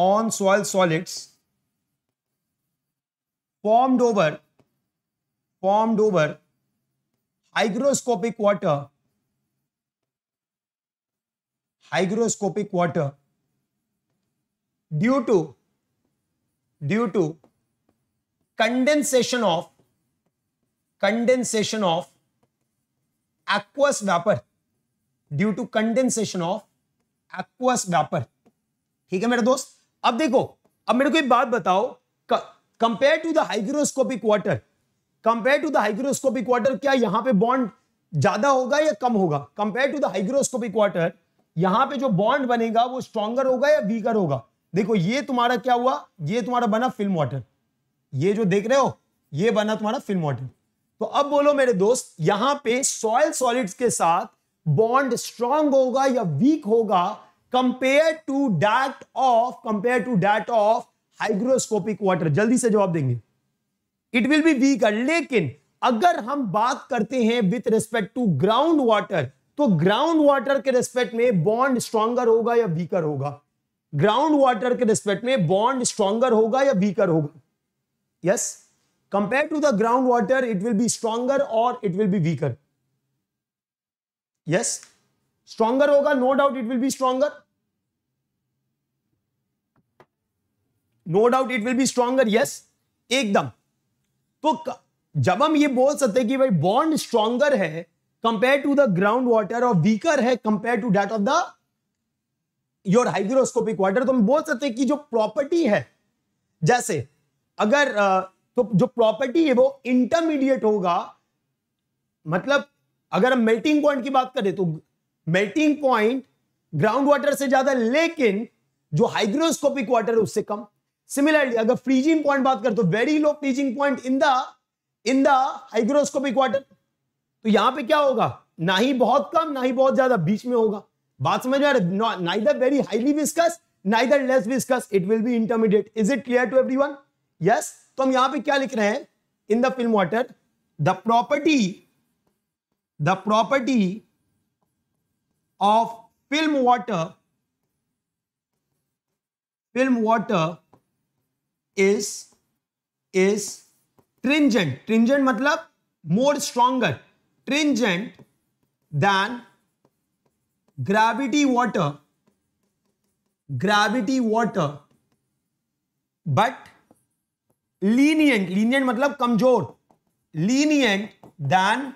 on soil solids formed over formed over hygroscopic water hygroscopic water due to due to condensation of condensation of aqueous vapour due to condensation of aqueous vapour ठीक है मेरे दोस्त अब देखो अब मेरे को एक बात बताओ compare to the hygroscopic water compare to the hygroscopic water क्या यहां पे बॉन्ड ज्यादा होगा या कम होगा compare to the hygroscopic water यहां पे जो बॉन्ड बनेगा वो स्ट्रॉन्गर होगा या वीकर होगा देखो ये तुम्हारा क्या हुआ ये तुम्हारा बना फिल्म वाटर ये जो देख रहे हो ये बना तुम्हारा फिल्म वाटर तो अब बोलो मेरे दोस्त यहां पे सॉयल सॉलिड्स के साथ बॉन्ड स्ट्रांग होगा या वीक होगा compare to that of compare to that of hygroscopic water जल्दी से जवाब देंगे इट विल बी वीकर लेकिन अगर हम बात करते हैं with respect to ground water तो ग्राउंड वाटर के रिस्पेक्ट में बॉन्ड स्ट्रांगर होगा या वीकर होगा ग्राउंड वाटर के रिस्पेक्ट में बॉन्ड स्ट्रांगर होगा या वीकर होगा yes compare to the ground water it will be stronger और it will be weaker yes stronger होगा no doubt it will be stronger no doubt it will be stronger yes एकदम तो जब हम ये बोल सकते कि भाई बॉन्ड स्ट्रॉगर है compare to the ground water और वीकर है compare to that of the your hygroscopic water तो हम बोल सकते कि जो प्रॉपर्टी है जैसे अगर uh, तो जो प्रॉपर्टी है वो इंटरमीडिएट होगा मतलब अगर हम मेल्टिंग पॉइंट की बात करें तो मेल्टिंग पॉइंट ग्राउंड वाटर से ज्यादा लेकिन जो हाइग्रोस्कोपिक वाटर है उससे कम सिमिलरली अगर फ्रीजिंग पॉइंट बात करें तो very low freezing point in the in the hygroscopic water तो यहां पे क्या होगा ना ही बहुत कम ना ही बहुत ज्यादा बीच में होगा बात समझ में आ neither very highly viscous neither less viscous it will be intermediate is it clear to everyone yes तो हम यहां पे क्या लिख रहे हैं in the film water the property the property of film water film water is is stringent stringent मतलब more stronger stringent than gravity water gravity water but lenient lenient मतलब कमजोर lenient than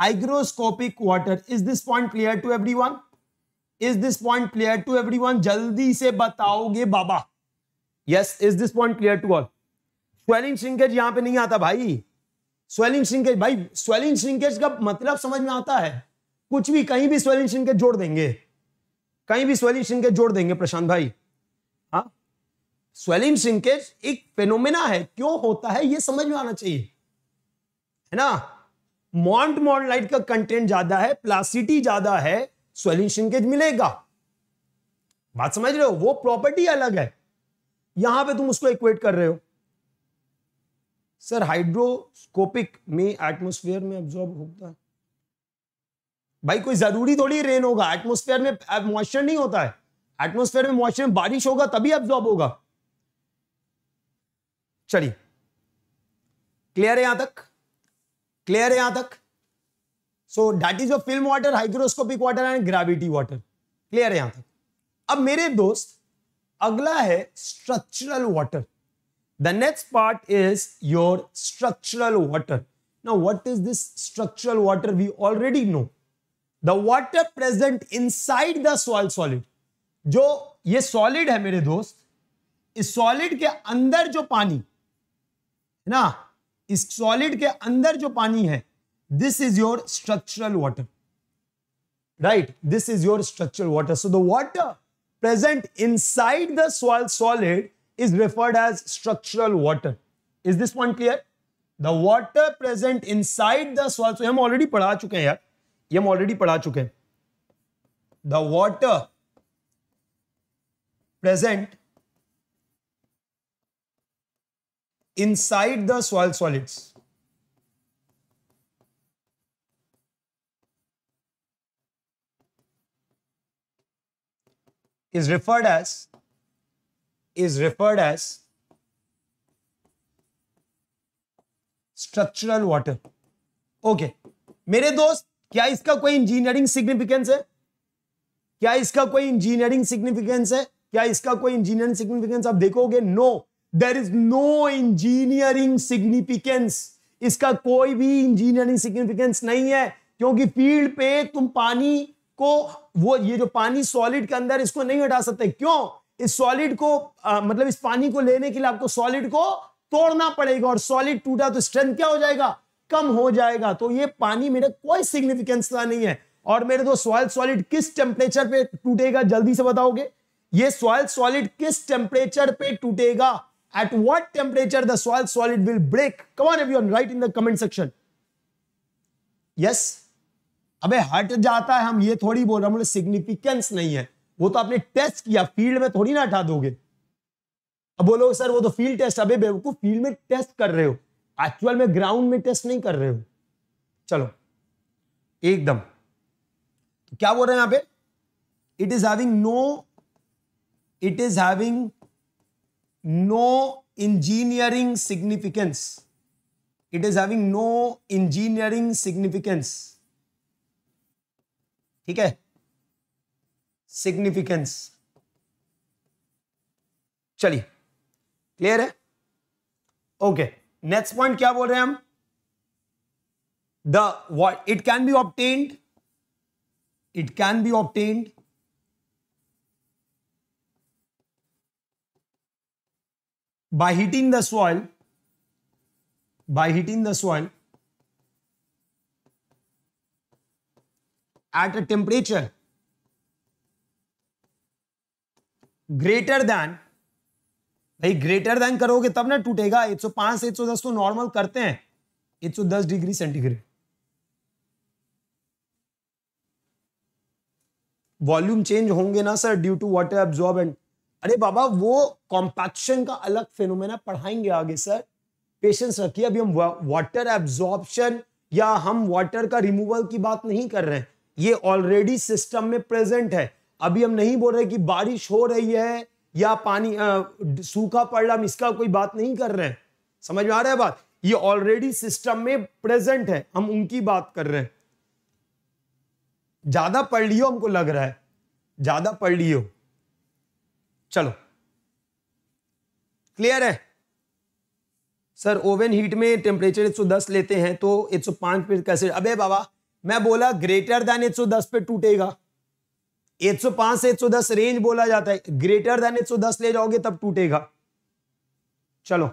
hygroscopic water is this point clear to everyone is this point clear to everyone जल्दी से बताओगे बाबा yes is this point clear to all swelling shrinkage यहां पर नहीं आता भाई स्वेलिंग श्रिंकेज भाई स्वेलिंग श्रिंकेज का मतलब समझ में आता है कुछ भी कहीं भी स्वेलिंग श्रिंकेज जोड़ देंगे कहीं भी स्वेलिंग श्रिंकेज जोड़ देंगे प्रशांत भाई स्वेलिंग सिंकेज एक फेनोमेना है क्यों होता है ये समझ में आना चाहिए है ना मॉन्ट मॉनलाइट का कंटेंट ज्यादा है प्लासिटी ज्यादा है स्वेलिंग सिंकेज मिलेगा बात समझ रहे हो वो प्रॉपर्टी अलग है यहां पे तुम उसको इक्वेट कर रहे हो सर हाइड्रोस्कोपिक में एटमोस्फेयर में एब्जॉर्ब होता है भाई कोई जरूरी थोड़ी रेन होगा एटमोस्फेयर में मॉइस्चर नहीं होता है एटमोस्फेयर में मॉइस्चर में बारिश होगा तभी एब्जॉर्ब होगा चलिए क्लियर है यहां तक क्लियर है यहां तक so that is film water hygroscopic water and gravity water clear है यहां तक अब मेरे दोस्त अगला है structural water the next part is your structural water what is this structural water we already know the water present inside the soil solid जो ये सॉलिड है मेरे दोस्त इस सॉलिड के अंदर जो पानी है ना इस सॉलिड के अंदर जो पानी है this is your structural water right this is your structural water so the water present inside the soil solid is referred as structural water is this point clear the water present inside the soil हम already पढ़ा चुके हैं यार ये हम already पढ़ा चुके हैं the water present inside the soil solids. is referred as is referred as structural water okay मेरे दोस्त क्या इसका कोई इंजीनियरिंग सिग्निफिकेंस है क्या इसका कोई इंजीनियरिंग सिग्निफिकेंस है क्या इसका कोई इंजीनियरिंग सिग्निफिकेंस आप देखोगे no no. There is no engineering significance इसका कोई भी इंजीनियरिंग सिग्निफिकेंस नहीं है क्योंकि फील्ड पे तुम पानी को वो ये जो पानी सॉलिड के अंदर इसको नहीं हटा सकते क्यों इस सॉलिड को आ, मतलब इस पानी को लेने के लिए आपको सॉलिड को तोड़ना पड़ेगा और सॉलिड टूटा तो स्ट्रेंथ क्या हो जाएगा कम हो जाएगा तो ये पानी मेरा कोई सिग्निफिकेंस नहीं है और मेरे दो सॉयल सॉलिड किस टेम्परेचर पे टूटेगा जल्दी से बताओगे ये सॉयल सॉलिड किस टेम्परेचर पे टूटेगा At what temperature the soil solid will break? Come on everyone, write in the comment section. Yes? अबे हट जाता है हम ये थोड़ी बोल रहे हैं सिग्निफिकेंस नहीं है वो तो आपने टेस्ट किया फील्ड में थोड़ी ना हटा दोगे अब बोलोगे सर वो तो फील्ड टेस्ट अबे बेवकूफ फील्ड में टेस्ट कर रहे हो एक्चुअल में ग्राउंड में टेस्ट नहीं कर रहे हो चलो एकदम तो क्या बोल रहे हैं यहां पे it is having no it is having no engineering significance. It is having no engineering significance. theek hai significance चलिए क्लियर है ओके नेक्स्ट पॉइंट क्या बोल रहे हैं हम the what it can be obtained it can be obtained by heating the soil by heating the soil at a temperature greater than भाई greater than करोगे तब ना टूटेगा 105 110 तो नॉर्मल करते हैं 110 डिग्री सेंटीग्रेड वॉल्यूम चेंज होंगे ना sir due to water absorb and अरे बाबा वो कॉम्पैक्शन का अलग फिनोमेना पढ़ाएंगे आगे सर पेशेंस रखिए अभी हम वाटर एब्जॉर्प्शन या हम वाटर का रिमूवल की बात नहीं कर रहे हैं ये ऑलरेडी सिस्टम में प्रेजेंट है अभी हम नहीं बोल रहे कि बारिश हो रही है या पानी आ, सूखा पड़ रहा हम इसका कोई बात नहीं कर रहे हैं समझ में आ रहा है बात ये ऑलरेडी सिस्टम में प्रेजेंट है हम उनकी बात कर रहे हैं ज्यादा पढ़ लियो हमको लग रहा है ज्यादा पढ़ लियो चलो क्लियर है सर ओवन हीट में टेम्परेचर 110 लेते हैं तो 105 पे कैसे अबे बाबा मैं बोला ग्रेटर देन 110 पे टूटेगा 105 से 110 रेंज बोला जाता है ग्रेटर देन 110 ले जाओगे तब टूटेगा चलो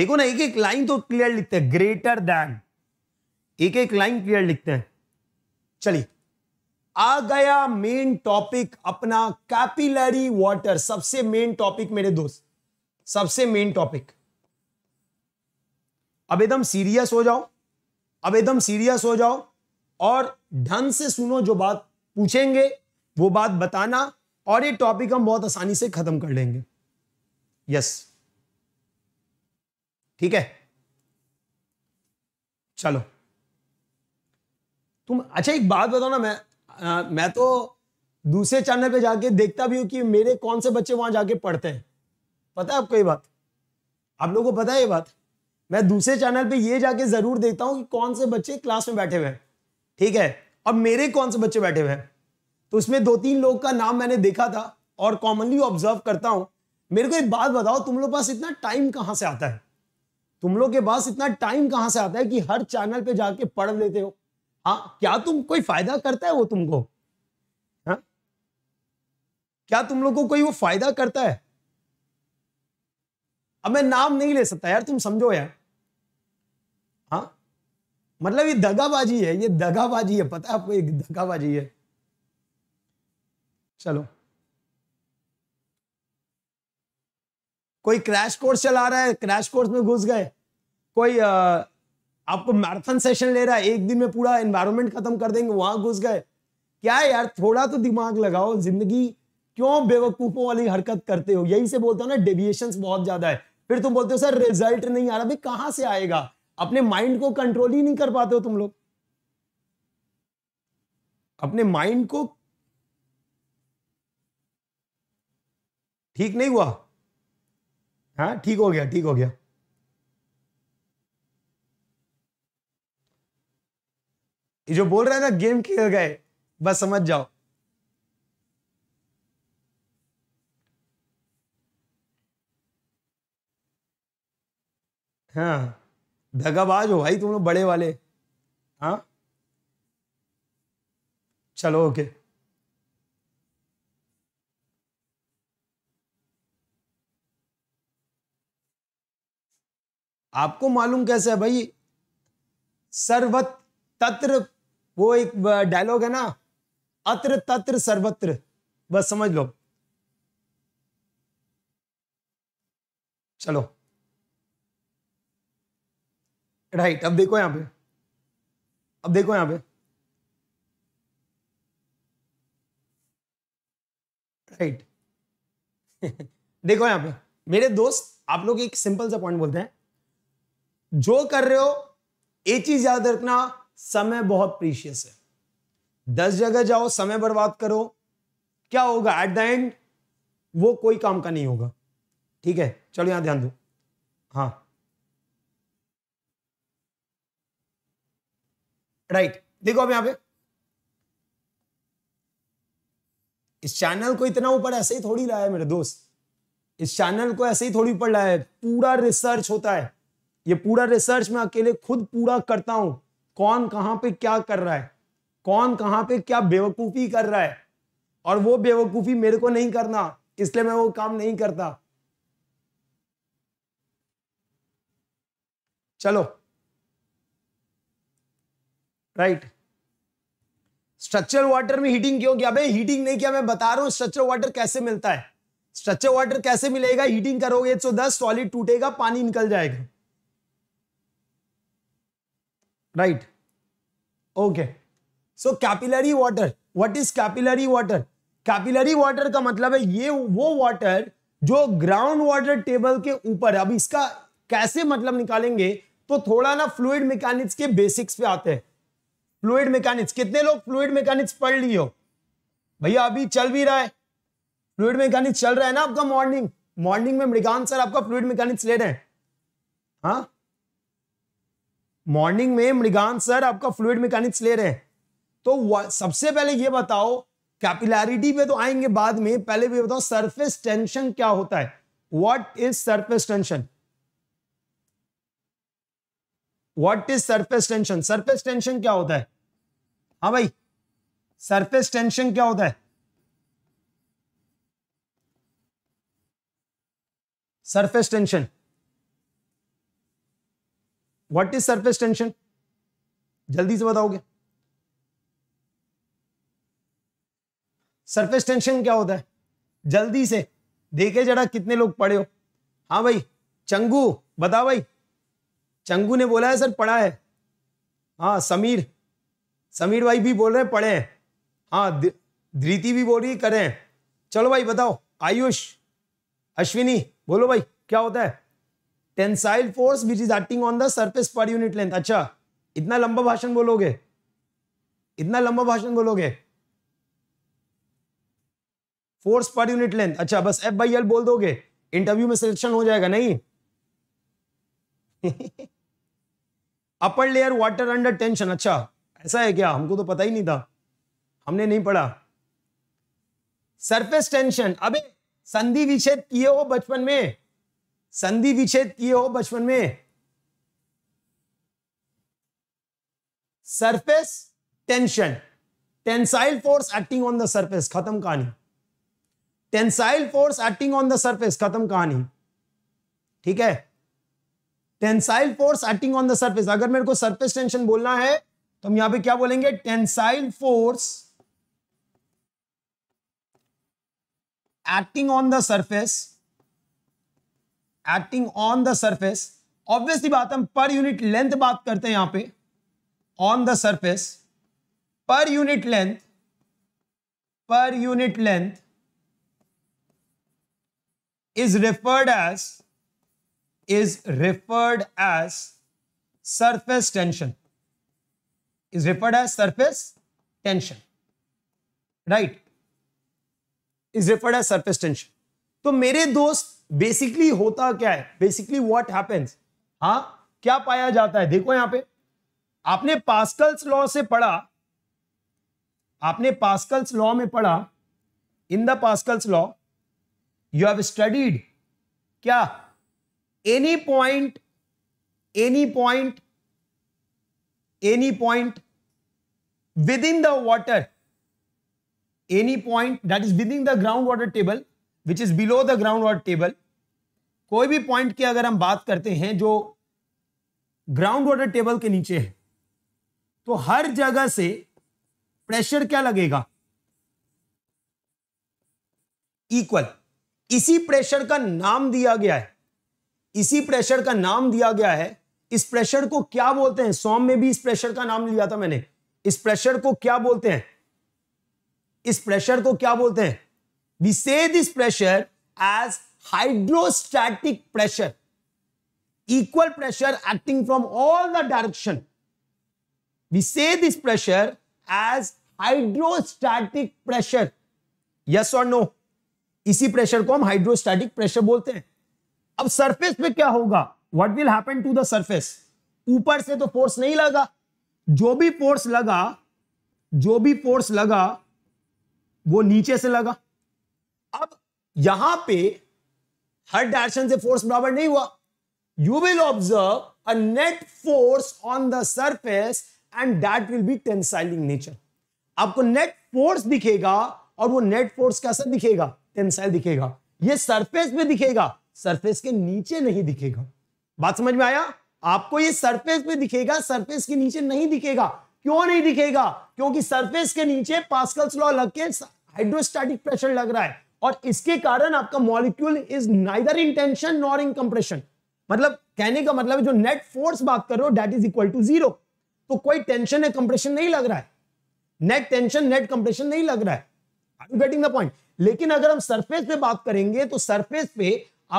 देखो ना एक एक लाइन तो क्लियर लिखते हैं ग्रेटर देन एक एक लाइन क्लियर लिखते हैं चलिए आ गया मेन टॉपिक अपना कैपिलरी वाटर सबसे मेन टॉपिक मेरे दोस्त सबसे मेन टॉपिक अब एकदम सीरियस हो जाओ अब एकदम सीरियस हो जाओ और ढंग से सुनो जो बात पूछेंगे वो बात बताना और ये टॉपिक हम बहुत आसानी से खत्म कर लेंगे यस ठीक है चलो तुम अच्छा एक बात बताओ ना मैं मैं तो दूसरे चैनल पे जाके देखता भी हूँ कि मेरे कौन से बच्चे वहां जाके पढ़ते हैं पता है आपको ये बात आप लोगों को पता है ये बात मैं दूसरे चैनल पे ये जाके जरूर देखता हूँ कि कौन से बच्चे क्लास में बैठे हुए हैं ठीक है अब मेरे कौन से बच्चे बैठे हुए हैं तो उसमें दो तीन लोग का नाम मैंने देखा था और कॉमनली ऑब्जर्व करता हूँ मेरे को एक बात बताओ तुम लोग पास इतना टाइम कहाँ से आता है तुम लोग के पास इतना टाइम कहाँ से आता है कि हर चैनल पे जाके पढ़ लेते हो हाँ क्या तुम कोई फायदा करता है वो तुमको हाँ क्या तुम लोग को कोई वो फायदा करता है अब मैं नाम नहीं ले सकता यार तुम समझो यार हाँ मतलब ये दगाबाजी है ये दगाबाजी है पता है आपको ये दगाबाजी है चलो कोई क्रैश कोर्स चला रहा है क्रैश कोर्स में घुस गए कोई आ, आपको मैराथन सेशन ले रहा है एक दिन में पूरा एनवायरमेंट खत्म कर देंगे वहां घुस गए क्या यार थोड़ा तो दिमाग लगाओ जिंदगी क्यों बेवकूफों वाली हरकत करते हो यही से बोलता हूँ ना डेविएशन बहुत ज्यादा है फिर तुम बोलते हो सर रिजल्ट नहीं आ रहा भाई कहां से आएगा अपने माइंड को कंट्रोल ही नहीं कर पाते हो तुम लोग अपने माइंड को ठीक नहीं हुआ हाँ ठीक हो गया ठीक हो गया जो बोल रहे हैं ना गेम खेल गए बस समझ जाओ हाँ धगाबाज हो भाई तुम लोग बड़े वाले हाँ चलो ओके आपको मालूम कैसे है भाई सर्वत तत्र वो एक डायलॉग है ना अत्र तत्र सर्वत्र बस समझ लो चलो राइट अब देखो यहां पे अब देखो यहां पे राइट *laughs* देखो यहां पे मेरे दोस्त आप लोग एक सिंपल सा पॉइंट बोलते हैं जो कर रहे हो एक चीज याद रखना समय बहुत प्रीशियस है दस जगह जाओ समय बर्बाद करो क्या होगा एट द एंड वो कोई काम का नहीं होगा ठीक है चलो यहां ध्यान दो हाँ राइट देखो अब यहां पे इस चैनल को इतना ऊपर ऐसे ही थोड़ी लाया है मेरे दोस्त इस चैनल को ऐसे ही थोड़ी ऊपर लाया है पूरा रिसर्च होता है ये पूरा रिसर्च मैं अकेले खुद पूरा करता हूं कौन कहां पे क्या कर रहा है कौन कहां पे क्या बेवकूफ़ी कर रहा है और वो बेवकूफ़ी मेरे को नहीं करना इसलिए मैं वो काम नहीं करता चलो राइट स्ट्रक्चर वाटर में हीटिंग क्यों किया भाई हीटिंग नहीं किया मैं बता रहा हूं स्ट्रक्चर वाटर कैसे मिलता है स्ट्रक्चर वाटर कैसे मिलेगा हीटिंग करोगे एक तो सौ दस सॉलिड टूटेगा पानी निकल जाएगा right okay so capillary water what is capillary water capillary water का मतलब है ये वो वाटर जो ग्राउंड वाटर टेबल के ऊपर अब इसका कैसे मतलब निकालेंगे तो थोड़ा ना फ्लूड मैकेनिक्स के बेसिक्स पे आते हैं फ्लूड मैकेनिक्स कितने लोग फ्लूड मैकेनिक्स पढ़ हो भैया अभी चल भी रहा है फ्लूड मैकेनिक्स चल रहा है ना आपका मॉर्निंग मॉर्निंग में मृगान सर आपका फ्लूड मैकेनिक्स ले रहे हैं हाँ मॉर्निंग में मृगान सर आपका फ्लूड मैकेनिक्स ले रहे हैं तो सबसे पहले ये बताओ कैपिलैरिटी पे तो आएंगे बाद में पहले भी बताओ सरफेस टेंशन क्या होता है what is surface tension what is surface tension surface tension क्या होता है हाँ भाई सरफेस टेंशन क्या होता है surface tension what is surface tension जल्दी से बताओगे सरफेस टेंशन क्या होता है जल्दी से देखे जरा कितने लोग पढ़े हो हाँ भाई चंगू बता भाई चंगू ने बोला है सर पढ़ा है हाँ समीर समीर भाई भी बोल रहे हैं पढ़े हैं हाँ धृति भी बोल रही करें चलो भाई बताओ आयुष अश्विनी बोलो भाई क्या होता है tensile force which is acting on the surface per unit length अच्छा इतना लंबा भाषण बोलोगे इतना लंबा भाषण बोलोगे फोर्स पर यूनिट लेंथ अच्छा बस एफ बाई एल बोल दोगे इंटरव्यू में सिलेक्शन हो जाएगा नहीं upper layer water under tension अच्छा ऐसा है क्या हमको तो पता ही नहीं था हमने नहीं पढ़ा सरफेस टेंशन अबे संधि विच्छेद किए हो बचपन में संधि विच्छेद किए हो बचपन में surface tension tensile force acting on the surface खत्म कहानी tensile force acting on the surface खत्म कहानी ठीक है tensile force acting on the surface अगर मेरे को सरफेस टेंशन बोलना है तो हम यहां पे क्या बोलेंगे tensile force acting on the surface acting on the surface obviously बात हम पर यूनिट लेंथ बात करते हैं यहां पे on the surface per unit length per unit length is referred as is referred as surface tension is referred as surface tension right is referred as surface tension तो मेरे दोस्त बेसिकली होता क्या है बेसिकली व्हाट हैपेंस हाँ क्या पाया जाता है देखो यहां पे आपने पास्कल्स लॉ से पढ़ा आपने पास्कल्स लॉ में पढ़ा in the Pascal's law you have studied क्या any point any point any point within the water any point that is within the ground water table which is below the ground water table कोई भी point की अगर हम बात करते हैं जो ग्राउंड वाटर टेबल के नीचे है तो हर जगह से प्रेशर क्या लगेगा इक्वल इसी प्रेशर का नाम दिया गया है इसी प्रेशर का नाम दिया गया है इस प्रेशर को क्या बोलते हैं सॉम में भी इस प्रेशर का नाम लिया था मैंने इस प्रेशर को क्या बोलते हैं इस प्रेशर को क्या बोलते हैं We say this pressure as hydrostatic pressure. Equal pressure acting from all the direction. We say this pressure as hydrostatic pressure yes और नो इसी प्रेशर को हम हाइड्रोस्टैटिक प्रेशर बोलते हैं अब सरफेस पे क्या होगा what will happen to the surface ऊपर से तो फोर्स नहीं लगा जो भी फोर्स लगा जो भी फोर्स लगा वो नीचे से लगा अब यहां पे हर डायरेक्शन से फोर्स बराबर नहीं हुआ you will observe a net force on the surface and that will be tensile in nature आपको नेट फोर्स दिखेगा और वो नेट फोर्स कैसा दिखेगा टेंसाइल दिखेगा ये सरफेस पे दिखेगा सरफेस के नीचे नहीं दिखेगा बात समझ में आया आपको ये सरफेस पे दिखेगा सरफेस के नीचे नहीं दिखेगा क्यों नहीं दिखेगा क्योंकि सरफेस के नीचे पास्कल्स लॉ लग के हाइड्रोस्टैटिक प्रेशर लग रहा है और इसके कारण आपका molecule is neither in tension nor in compression मतलब कहने का मतलब जो नेट फोर्स बात कर रहे हो that is equal to zero तो कोई टेंशन है कंप्रेशन नहीं लग रहा है नेट टेंशन नेट कंप्रेशन नहीं लग रहा है are you getting the point लेकिन अगर हम सरफेस पे बात करेंगे तो सरफेस पे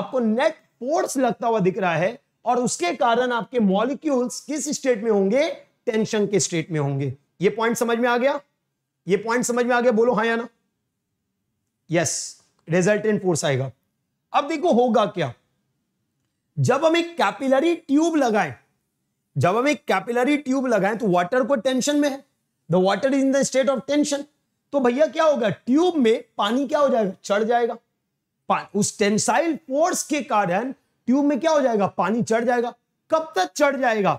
आपको नेट फोर्स लगता हुआ दिख रहा है और उसके कारण आपके मॉलिक्यूल्स किस स्टेट में होंगे टेंशन के स्टेट में होंगे ये पॉइंट समझ में आ गया ये पॉइंट समझ में आ गया बोलो हाँ या ना यस रिजल्टेंट फोर्स आएगा अब देखो होगा क्या जब हम एक कैपिलरी ट्यूब लगाएं जब हम एक कैपिलरी ट्यूब लगाएं तो वाटर को टेंशन में है the water is in the state of tension तो भैया क्या होगा ट्यूब में पानी क्या हो जाएगा चढ़ जाएगा उस टेंसाइल फोर्स के कारण ट्यूब में क्या हो जाएगा पानी चढ़ जाएगा कब तक चढ़ जाएगा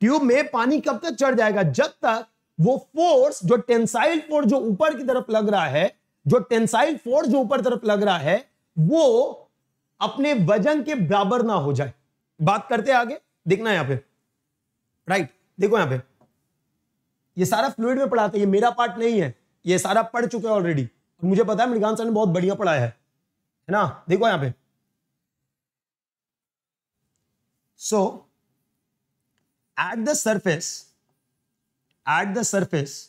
ट्यूब में पानी कब तक चढ़ जाएगा जब तक वो फोर्स जो टेंसाइल फोर्स जो ऊपर की तरफ लग रहा है जो टेंसाइल फोर्स जो ऊपर तरफ लग रहा है वो अपने वजन के बराबर ना हो जाए बात करते आगे देखना यहां पे राइट देखो यहां पे ये सारा फ्लूड में पढ़ाते ये मेरा पार्ट नहीं है ये सारा पढ़ चुके हैं ऑलरेडी मुझे पता है मृगान सर ने बहुत बढ़िया पढ़ाया है है ना देखो यहां पे so at the surface at the surface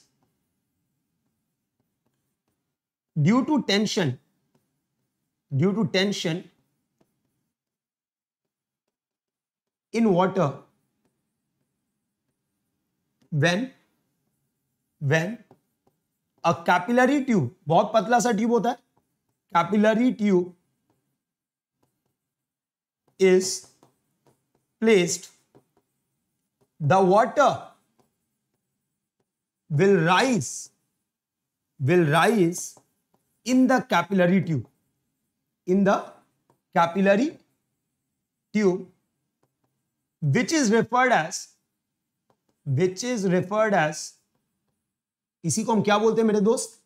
due to tension due to tension in water when when a capillary tube बहुत पतला सा ट्यूब होता है capillary tube is placed the water will rise will rise in the capillary tube in the capillary tube which is referred as which is referred as इसी को हम क्या बोलते हैं मेरे दोस्त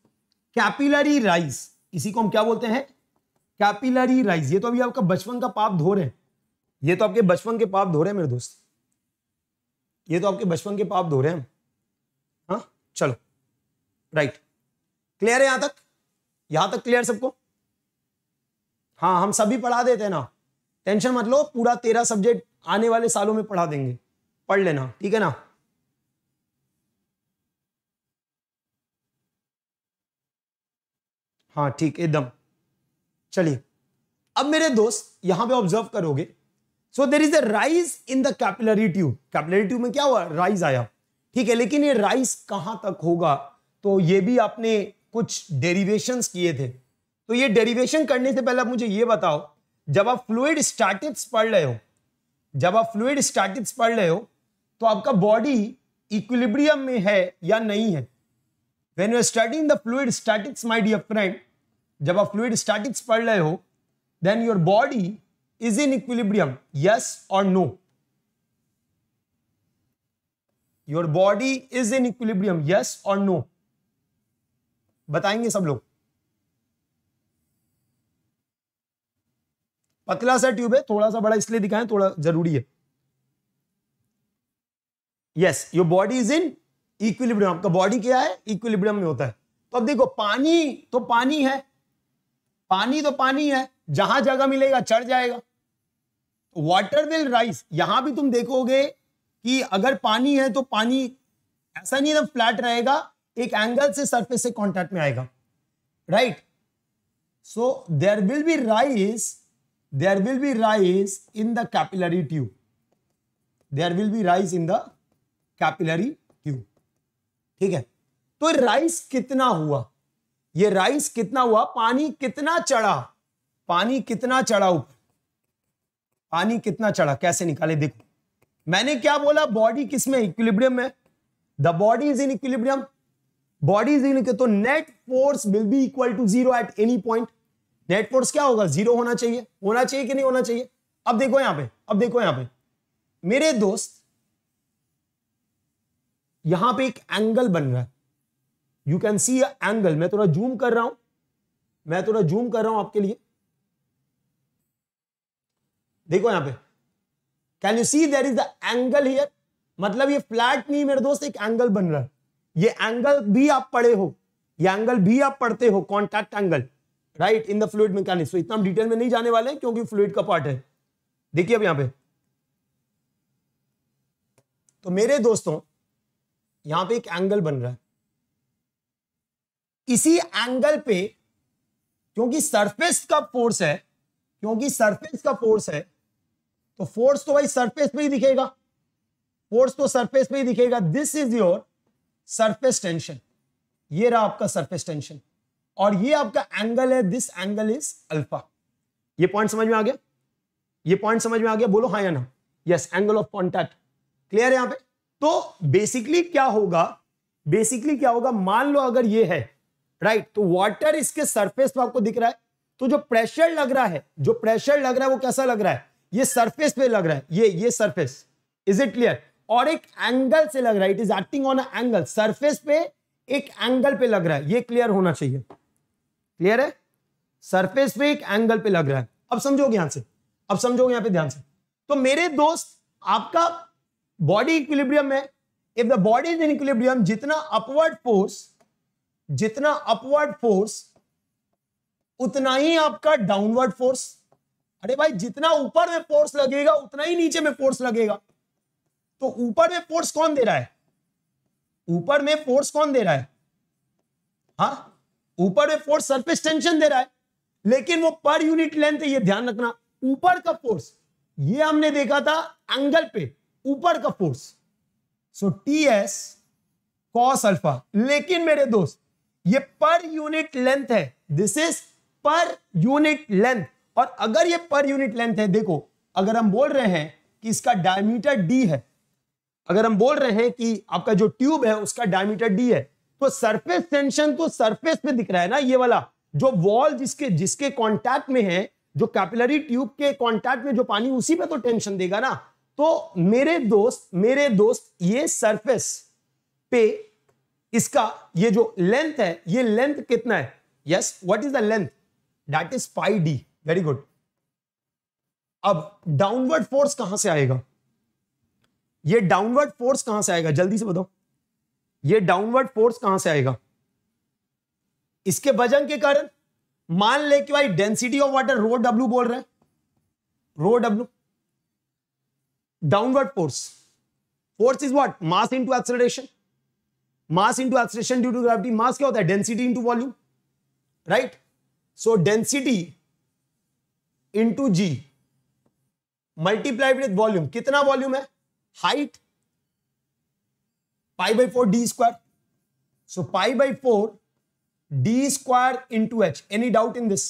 कैपिलरी राइज इसी को हम क्या बोलते हैं कैपिलरी राइज ये तो अभी आपका बचपन का पाप धो रहे हैं ये तो आपके बचपन के पाप धो रहे हैं मेरे दोस्त ये तो आपके बचपन के पाप धो रहे हैं हम हाँ चलो राइट क्लियर है यहां तक यहां तक क्लियर सबको हाँ हम सभी पढ़ा देते हैं ना टेंशन मत लो पूरा तेरा सब्जेक्ट आने वाले सालों में पढ़ा देंगे पढ़ लेना ठीक है ना हाँ ठीक एकदम चलिए अब मेरे दोस्त यहां पे ऑब्जर्व करोगे so there is a rise in the capillary tube capillary tube में क्या हुआ राइज आया ठीक है लेकिन ये राइज कहां तक होगा तो ये भी आपने कुछ डेरिवेशन किए थे तो ये डेरिवेशन करने से पहले आप मुझे ये बताओ जब आप फ्लूड स्टैटिक्स पढ़ रहे हो जब आप फ्लूड स्टैटिक्स पढ़ रहे हो तो आपका बॉडी इक्विलिब्रियम में है या नहीं है when you starting the fluid statics my dear friend जब आप फ्लूड स्टैटिक्स पढ़ रहे हो then your body is in equilibrium yes और no your body is in equilibrium yes और नो बताएंगे सब लोग पतला सा ट्यूब है थोड़ा सा बड़ा इसलिए दिखाएं थोड़ा जरूरी है yes your body is in equilibrium आपका बॉडी क्या है इक्विलिब्रियम में होता है तो अब देखो पानी तो पानी है पानी तो पानी है जहां जगह मिलेगा चढ़ जाएगा वाटर विल राइस यहां भी तुम देखोगे कि अगर पानी है तो पानी ऐसा नहीं ना फ्लैट रहेगा एक एंगल से सरफेस से कांटेक्ट में आएगा right so there will be rise there will be rise in the capillary tube there will be rise in the capillary tube ठीक है तो राइस कितना हुआ ये राइस कितना हुआ पानी कितना चढ़ा पानी कितना चढ़ा ऊपर पानी कितना चढ़ा कैसे निकाले देखो मैंने क्या बोला बॉडी किसमें इक्विलिब्रियम में the body is in equilibrium body is equal तो net force will be equal to zero at any point net force क्या होगा जीरो होना चाहिए होना चाहिए कि नहीं होना चाहिए अब देखो यहां पे अब देखो यहां पे मेरे दोस्त यहां पे एक एंगल बन रहा है यू कैन सी एंगल मैं थोड़ा जूम कर रहा हूं मैं थोड़ा जूम कर रहा हूं आपके लिए देखो यहां पे can you see there is the angle here मतलब ये फ्लैट नहीं मेरे दोस्त एक एंगल बन रहा है ये एंगल भी आप पढ़े हो ये एंगल भी आप पढ़ते हो contact angle right in the fluid mechanics तो इतना डिटेल में नहीं जाने वाले क्योंकि फ्लूड का पार्ट है देखिए अब यहां पे तो मेरे दोस्तों यहां पे एक एंगल बन रहा है इसी एंगल पे क्योंकि सरफेस का फोर्स है क्योंकि सरफेस का फोर्स है तो फोर्स तो भाई सरफेस पे ही दिखेगा फोर्स तो सरफेस पे ही दिखेगा this is your surface tension ये रहा आपका सरफेस टेंशन और ये आपका एंगल है दिस एंगल इज अल्फा ये पॉइंट समझ में आ गया ये पॉइंट समझ में आ गया बोलो हाँ या ना yes angle of contact clear है यहां पे तो बेसिकली क्या होगा बेसिकली क्या होगा मान लो अगर ये है राइट right, तो वाटर इसके सरफेस पे आपको दिख रहा है तो जो प्रेशर लग रहा है जो प्रेशर लग रहा है वो कैसा लग रहा है ये सरफेस पे लग रहा है ये ये सरफेस इज इट क्लियर और एक एंगल से लग रहा है it is acting on angle surface पे एक एंगल पे लग रहा है ये क्लियर होना चाहिए क्लियर है सरफेस पे एक एंगल पे लग रहा है अब समझोगे यहां से अब समझोगे यहां पे ध्यान से तो मेरे दोस्त आपका बॉडी इक्विलिब्रियम है if the body is in equilibrium जितना अपवर्ड फोर्स जितना अपवर्ड फोर्स उतना ही आपका डाउनवर्ड फोर्स अरे भाई जितना ऊपर में फोर्स लगेगा उतना ही नीचे में फोर्स लगेगा तो ऊपर में फोर्स कौन दे रहा है ऊपर में फोर्स कौन दे रहा है हा ऊपर में फोर्स सरफेस टेंशन दे रहा है लेकिन वो पर यूनिट लेंथ ये ध्यान रखना ऊपर का फोर्स ये हमने देखा था एंगल पे ऊपर का force so T S cos alpha लेकिन मेरे दोस्त ये पर यूनिट लेंथ है this is per unit length और अगर ये पर यूनिट लेंथ है देखो अगर हम बोल रहे हैं कि इसका डायमीटर डी है अगर हम बोल रहे हैं कि आपका जो ट्यूब है उसका डायमीटर डी है तो सरफेस टेंशन तो सरफेस पे दिख रहा है ना ये वाला जो वॉल जिसके जिसके कॉन्टैक्ट में है जो कैपिलरी ट्यूब के कॉन्टैक्ट में जो पानी उसी पे तो टेंशन देगा ना तो मेरे दोस्त मेरे दोस्त ये सरफेस पे इसका ये जो लेंथ है ये लेंथ कितना है yes what is the length that is pi D very good अब डाउनवर्ड फोर्स कहां से आएगा ये डाउनवर्ड फोर्स कहां से आएगा जल्दी से बताओ ये डाउनवर्ड फोर्स कहां से आएगा इसके वजन के कारण मान ले कि भाई density of water rho W बोल रहे हैं rho W downward force force is what mass into acceleration mass into acceleration due to gravity mass क्या होता है density into volume right so density into G multiplied with volume कितना volume है pi by four D square so pi by four D square into H any doubt in this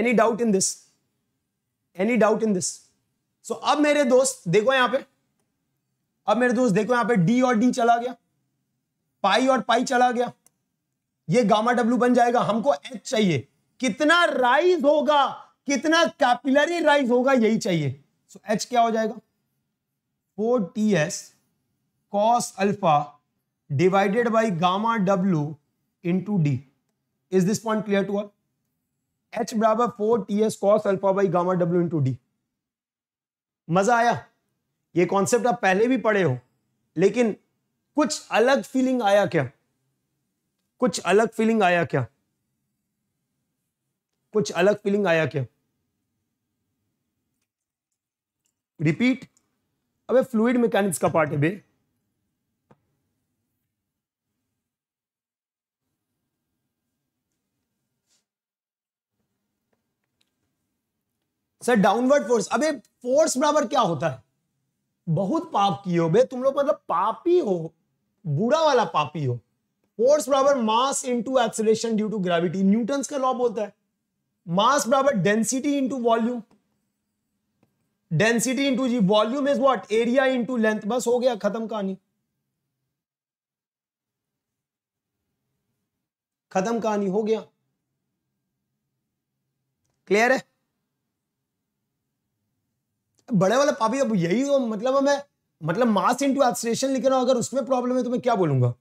any doubt in this any doubt in this so अब मेरे दोस्त देखो यहां पे अब मेरे दोस्त देखो यहां पे डी और डी चला गया पाई और पाई चला गया ये गामा डब्ल्यू बन जाएगा हमको एच चाहिए कितना राइज होगा कितना कैपिलरी राइज होगा यही चाहिए सो so, एच क्या हो जाएगा four T S cos alpha divided by gamma W into D is this point clear to all H बराबर four T S cos alpha by gamma W into D मजा आया ये कॉन्सेप्ट आप पहले भी पढ़े हो लेकिन कुछ अलग फीलिंग आया क्या कुछ अलग फीलिंग आया क्या कुछ अलग फीलिंग आया क्या रिपीट अबे फ्लूड मैकेनिक्स का पार्ट है बे सर डाउनवर्ड फोर्स अबे फोर्स बराबर क्या होता है बहुत पाप किए हो बे तुम लोग मतलब पापी हो बुरा वाला पापी हो फोर्स बराबर mass into acceleration due to gravity Newton का लॉ बोलता है मास बराबर density into volume density into G volume is what area into length बस हो गया खत्म कहानी खत्म कहानी हो गया क्लियर है बड़े वाला पापी अब यही हो तो मतलब मैं मतलब मास इंटू एक्सलेशन लिख रहा हूं अगर उसमें प्रॉब्लम है तो मैं क्या बोलूंगा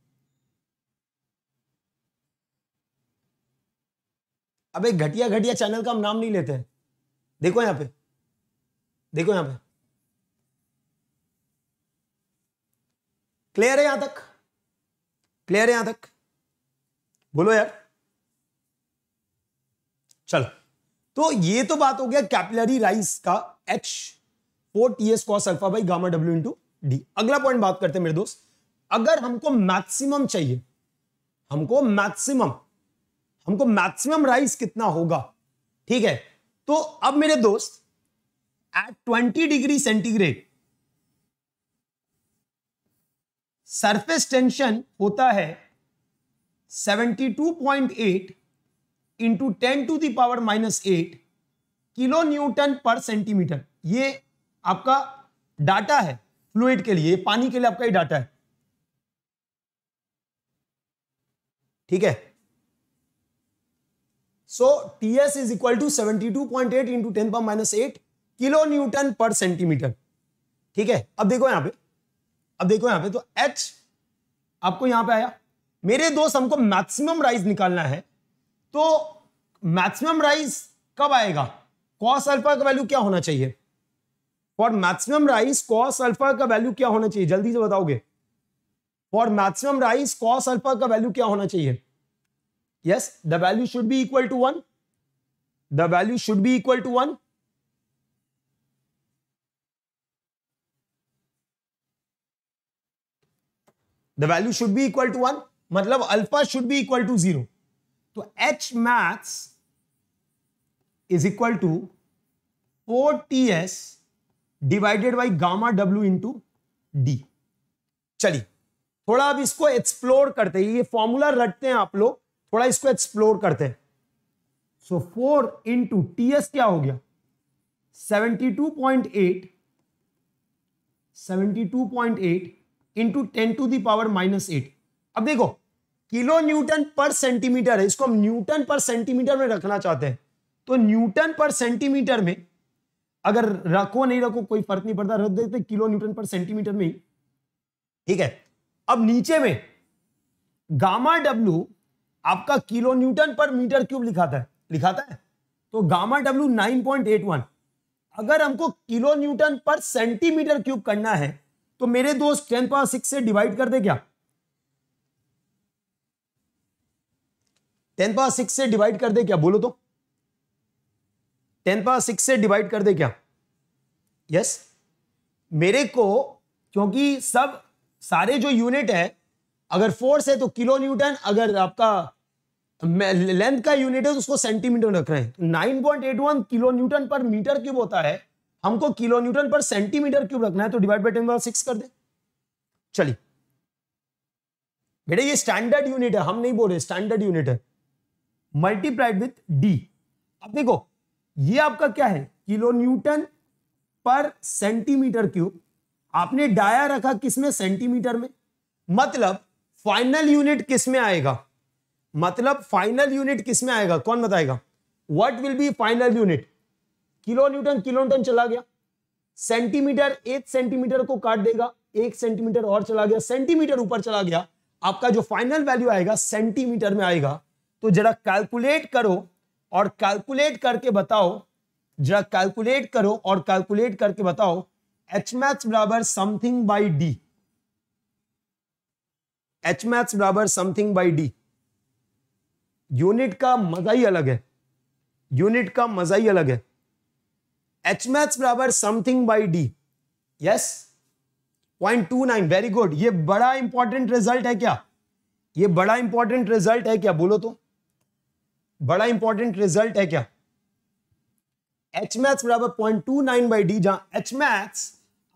अबे घटिया घटिया चैनल का हम नाम नहीं लेते हैं देखो यहां पे देखो यहां पे क्लियर है यहां तक क्लियर है यहां तक बोलो यार चलो तो ये तो बात हो गया कैपिलरी राइस का H four T S cos alpha by gamma W into D अगला पॉइंट बात करते हैं मेरे दोस्त अगर हमको मैक्सिमम चाहिए हमको मैक्सिमम हमको मैक्सिमम राइस कितना होगा ठीक है तो अब मेरे दोस्त at 20 degree centigrade surface tension होता है 72.8 into ten to the power minus eight kilo newton per centimetre ये आपका डाटा है फ्लूड के लिए पानी के लिए आपका ही डाटा है ठीक है so T S is equal to seventy two point eight into ten power minus eight kilo newton per centimetre ठीक है अब देखो यहां पे अब देखो यहां पे तो एच आपको यहां पे आया मेरे दोस्त हमको मैक्सिमम राइज निकालना है तो मैक्सिमम राइज कब आएगा कॉस अल्फा का वैल्यू क्या होना चाहिए for maximum rise cos alpha का वैल्यू क्या होना चाहिए जल्दी से बताओगे for maximum rise cos alpha का वैल्यू क्या होना चाहिए yes the value should be equal to one the value should be equal to one the value should be equal to one मतलब alpha should be equal to zero तो H max is equal to four T S divided by gamma W into D चलिए थोड़ा अब इसको explore करते हैं ये formula रटते हैं आप लोग थोड़ा इसको एक्सप्लोर करते हैं so four into T S क्या हो गया seventy two point eight seventy two point eight into ten to the power minus eight अब देखो किलो न्यूटन पर सेंटीमीटर है इसको हम न्यूटन पर सेंटीमीटर में रखना चाहते हैं तो न्यूटन पर सेंटीमीटर में अगर रखो नहीं रखो कोई फर्क नहीं पड़ता रख देते किलो न्यूटन पर सेंटीमीटर में ही ठीक है अब नीचे में गामा डब्ल्यू आपका kilo newton per metre cube लिखाता है लिखाता है तो gamma W nine point eight one अगर हमको kilo newton per centimetre cube करना है तो मेरे दोस्त टेन पावर सिक्स से डिवाइड कर दे क्या टेन पावर सिक्स से डिवाइड कर दे क्या बोलो तो टेन पावर सिक्स से डिवाइड कर दे क्या यस मेरे को क्योंकि सब सारे जो यूनिट है अगर फोर्स है तो किलो न्यूटन अगर आपका लेंथ का यूनिट है तो उसको सेंटीमीटर रख रहे हैं तो one kilo newton per metre cube होता है हमको kilo newton per centimetre cube रखना है तो डिवाइड बाई टेन सिक्स कर दे चलिए बेटा ये स्टैंडर्ड यूनिट है हम नहीं बोल रहे स्टैंडर्ड यूनिट है मल्टीप्लाइड विथ डी अब देखो ये आपका क्या है kilo newton per centimetre cube आपने डाया रखा किसमें सेंटीमीटर में मतलब फाइनल यूनिट किसमें आएगा मतलब फाइनल यूनिट किसमें आएगा कौन बताएगा what will be final unit kilo newton kilo newton चला गया सेंटीमीटर एक सेंटीमीटर को काट देगा एक सेंटीमीटर और चला गया सेंटीमीटर ऊपर चला गया आपका जो फाइनल वैल्यू आएगा सेंटीमीटर में आएगा तो जरा कैलकुलेट करो और कैलकुलेट करके बताओ जरा कैलकुलेट करो और कैलकुलेट करके बताओ एच मैथ्स बराबर something by d h maths बराबर समथिंग बाई डी यूनिट का मजा ही अलग है यूनिट का मजा ही अलग है एच मैथ्स बराबर something by d yes point two nine very good ये बड़ा इंपॉर्टेंट रिजल्ट है क्या ये बड़ा इंपॉर्टेंट रिजल्ट है क्या बोलो तो बड़ा इंपॉर्टेंट रिजल्ट है क्या एच मैथ्स बराबर point two nine by d जहां एच मैथ्स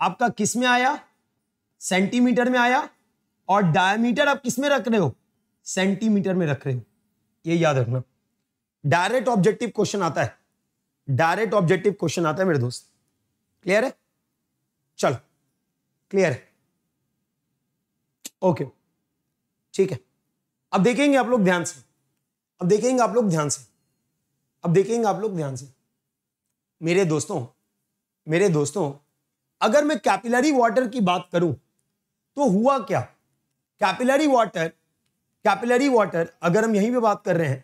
आपका किस में आया सेंटीमीटर में आया और डायमीटर आप किस में रख रहे हो सेंटीमीटर में रख रहे हो ये याद रखना डायरेक्ट ऑब्जेक्टिव क्वेश्चन आता है डायरेक्ट ऑब्जेक्टिव क्वेश्चन आता है मेरे दोस्त क्लियर है चलो क्लियर है ओके ठीक है अब देखेंगे आप लोग ध्यान से अब देखेंगे आप लोग ध्यान से अब देखेंगे आप लोग ध्यान से मेरे दोस्तों मेरे दोस्तों अगर मैं कैपिलरी वाटर की बात करूं तो हुआ क्या कैपिलरी वाटर कैपिलरी वाटर अगर हम यहीं पे बात कर रहे हैं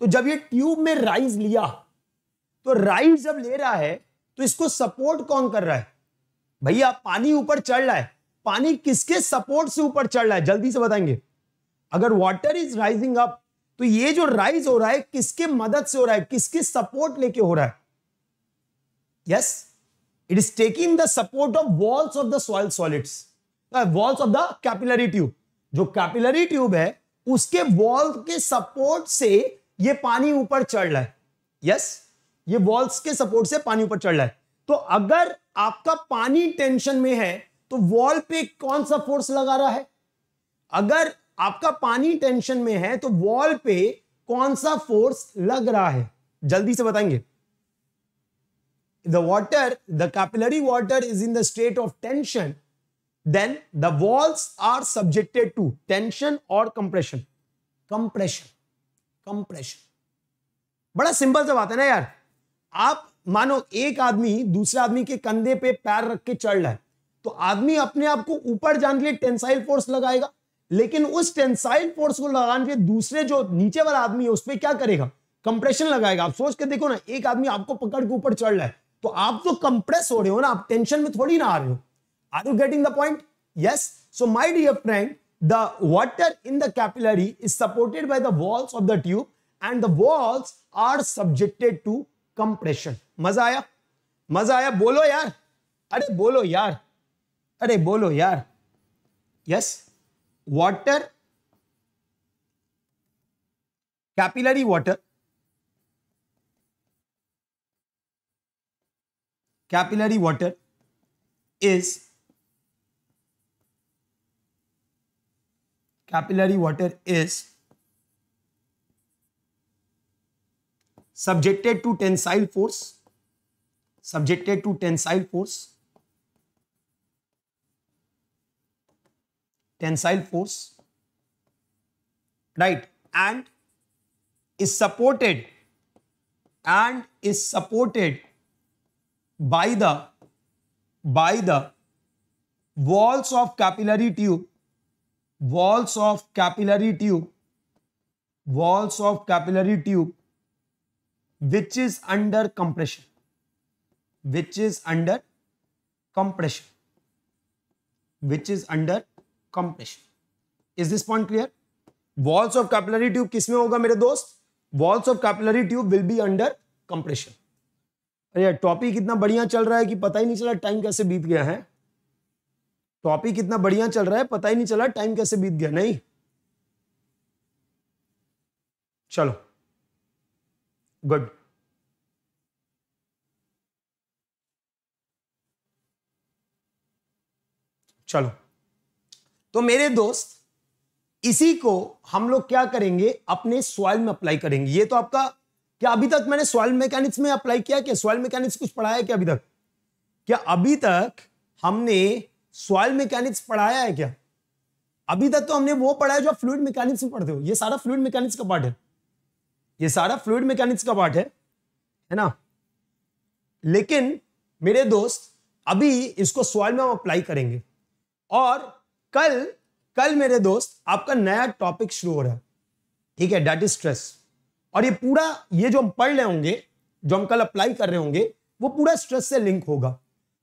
तो जब ये ट्यूब में राइज लिया तो राइट जब ले रहा है तो इसको सपोर्ट कौन कर रहा है भैया पानी ऊपर चढ़ रहा है पानी किसके सपोर्ट से ऊपर चढ़ रहा है जल्दी से बताएंगे अगर वाटर इज राइजिंग अप तो ये जो राइज हो रहा है किसके मदद से हो रहा है किसके सपोर्ट लेके हो रहा है yes it is taking the support of walls of the soil solids walls of the capillary tube जो कैपिलरी ट्यूब है उसके वॉल के सपोर्ट से ये पानी ऊपर चढ़ रहा है यस yes? ये वॉल्स के सपोर्ट से पानी ऊपर चढ़ रहा है तो अगर आपका पानी टेंशन में है तो वॉल पे कौन सा फोर्स लगा रहा है अगर आपका पानी टेंशन में है तो वॉल पे कौन सा फोर्स लग रहा है जल्दी से बताएंगे the water the capillary water is in the state of tension then the walls are subjected to tension और कंप्रेशन कंप्रेशन कंप्रेशन बड़ा सिंपल सा बात है ना यार आप मानो एक आदमी दूसरे आदमी के कंधे पे पैर रख के चढ़ रहा है तो आदमी अपने आप को ऊपर जाने के लिए टेंसाइल फोर्स लगाएगा लेकिन उस टेंसाइल फोर्स को लगाने के दूसरे जो नीचे वाला आदमी है उस पर क्या करेगा कंप्रेशन लगाएगा आप सोच के देखो ना एक आदमी आपको पकड़ के ऊपर चढ़ रहा है तो आप तो कंप्रेस हो रहे हो ना आप टेंशन में थोड़ी ना आ रहे हो are you getting the point yes so my dear friend the water in the capillary is supported by the walls of the tube and the walls are subjected to compression मजा आया मजा आया बोलो यार अरे बोलो यार अरे बोलो यार yes water capillary water capillary water is capillary water is subjected to tensile force subjected to tensile force tensile force right and is supported and is supported by the by the walls of capillary tube walls of capillary tube walls of capillary tube which is under compression which is under compression which is under compression is this point clear walls of capillary tube किसमें होगा मेरे दोस्त walls of capillary tube will be under compression अरे topic कितना बढ़िया चल रहा है कि पता ही नहीं चला टाइम कैसे बीत गया है टॉपिक कितना बढ़िया चल रहा है पता ही नहीं चला टाइम कैसे बीत गया नहीं चलो good चलो तो मेरे दोस्त इसी को हम लोग क्या करेंगे अपने सॉइल में अप्लाई करेंगे ये तो आपका क्या अभी तक मैंने सॉइल मैकेनिक्स में अप्लाई किया क्या सॉइल मैकेनिक्स कुछ पढ़ाया क्या अभी तक क्या अभी तक हमने सॉइल मैकेनिक्स पढ़ाया है क्या अभी तक तो हमने वो पढ़ाया जो आप फ्लूड मैकेनिक्स में पढ़ते हो ये सारा फ्लूड मैकेनिक्स का पार्ट है ये सारा फ्लूड मैकेनिक्स का पार्ट है है ना लेकिन मेरे दोस्त अभी इसको सॉइल में हम अप्लाई करेंगे और कल कल मेरे दोस्त आपका नया टॉपिक शुरू हो रहा है ठीक है डेट इज स्ट्रेस और ये पूरा ये जो हम पढ़ रहे होंगे जो हम कल अप्लाई कर रहे होंगे वो पूरा स्ट्रेस से लिंक होगा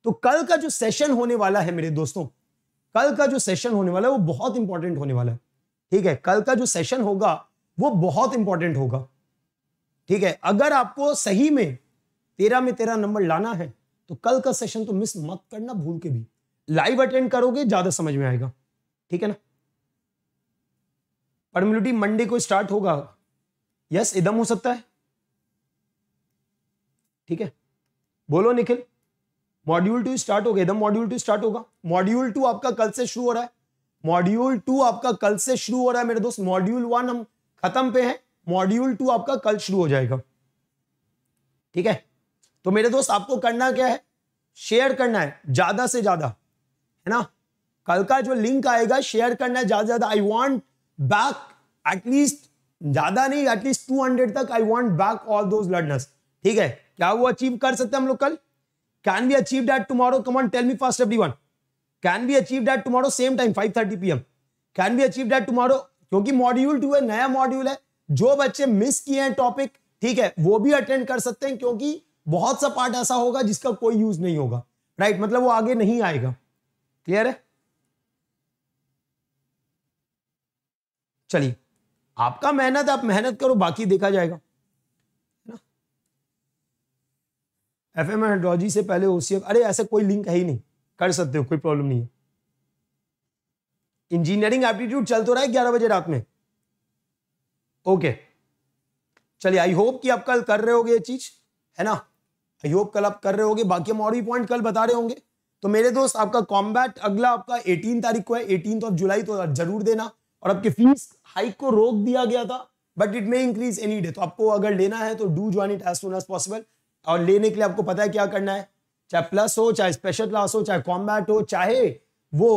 तो कल का जो सेशन होने वाला है मेरे दोस्तों कल का जो सेशन होने वाला है वो बहुत इंपॉर्टेंट होने वाला है ठीक है कल का जो सेशन होगा वो बहुत इंपॉर्टेंट होगा ठीक है अगर आपको सही में तेरह में तेरह नंबर लाना है तो कल का सेशन तो मिस मत करना भूल के भी लाइव अटेंड करोगे ज्यादा समझ में आएगा ठीक है ना परमिलिटी मंडे को स्टार्ट होगा यस एकदम हो सकता है ठीक है बोलो निखिल मॉड्यूल टू स्टार्ट होगा एकदम मॉड्यूल टू स्टार्ट होगा मॉड्यूल टू आपका कल से शुरू हो रहा है मॉड्यूल टू आपका कल से शुरू हो रहा है मेरे दोस्त मॉड्यूल वन हम खत्म पे हैं मॉड्यूल टू आपका कल शुरू हो जाएगा ठीक है तो मेरे दोस्त आपको करना क्या है शेयर करना है ज्यादा से ज्यादा है ना कल का जो लिंक आएगा शेयर करना है ज्यादा ज्यादा आई वॉन्ट बैक एटलीस्ट ज्यादा नहीं एटलीस्ट टू हंड्रेड तक I want back all those learners ठीक है क्या वो अचीव कर सकते हैं हम लोग कल can be achieve date tomorrow come tell me fast every one can be achieve date tomorrow same time five thirty P M can be achieve date tomorrow क्योंकि मॉड्यूल टू है नया मॉड्यूल है जो बच्चे मिस किए हैं topic ठीक है वो भी अटेंड कर सकते हैं क्योंकि बहुत सा पार्ट ऐसा होगा जिसका कोई यूज नहीं होगा राइट मतलब वो आगे नहीं आएगा क्लियर है चलिए आपका मेहनत आप मेहनत करो बाकी देखा जाएगा एफ एम हाइड्रोलॉजी से पहले ओसीएफ अरे ऐसे कोई लिंक है ही नहीं कर सकते हो कोई प्रॉब्लम नहीं है इंजीनियरिंग एप्टीट्यूड चल तो रहा है ग्यारह बजे रात में ओके चलिए आई होप कि आप कल कर रहे होगे ये चीज है ना आई होप कल आप कर रहे होगे बाकी हम और भी पॉइंट कल बता रहे होंगे तो मेरे दोस्त आपका कॉम्बैट अगला आपका 18 तारीख को है एटीन ऑफ जुलाई तो जरूर देना और आपकी फीस हाइक को रोक दिया गया था but it may increase any day तो आपको अगर लेना है तो do join it as soon as possible और लेने के लिए आपको पता है क्या करना है चाहे प्लस हो चाहे स्पेशल क्लास हो चाहे कॉम्बैट हो चाहे वो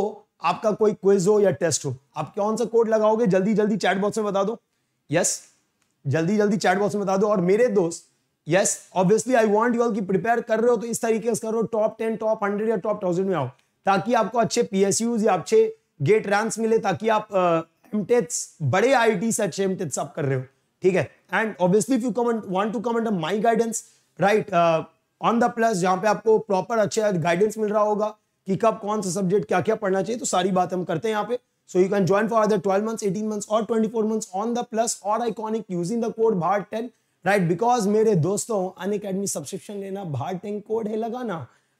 आपका कोई क्विज हो या टेस्ट हो आप कौन सा कोड लगाओगे जल्दी जल्दी चैट बॉक्स में बता दो यस जल्दी जल्दी चैट बॉक्स में बता दो और मेरे दोस्त yes obviously I want you all की प्रिपेयर कर रहे हो तो इस तरीके से करो टॉप टेन टॉप हंड्रेड या टॉप थाउजेंड में आओ ताकि आपको अच्छे पीएसयूज या अच्छे गेट रैंक्स मिले ताकि आप एमटेट्स uh, बड़े आई से अच्छे एमटेट्स आप कर रहे हो ठीक है and obviously if you comment want to comment my guidance right on the plus जहां पे आपको प्रॉपर अच्छे गाइडेंस मिल रहा होगा कि कब कौन सा सब्जेक्ट क्या क्या पढ़ना चाहिए तो सारी बात हम करते हैं यहाँ पे So you can join for either 12 months, 18 months or 24 months on the plus or iconic using the code BHART10 right because मेरे दोस्तों अन अकेडमी सब्सक्रिप्शन लेना भार टेन कोड है लगाना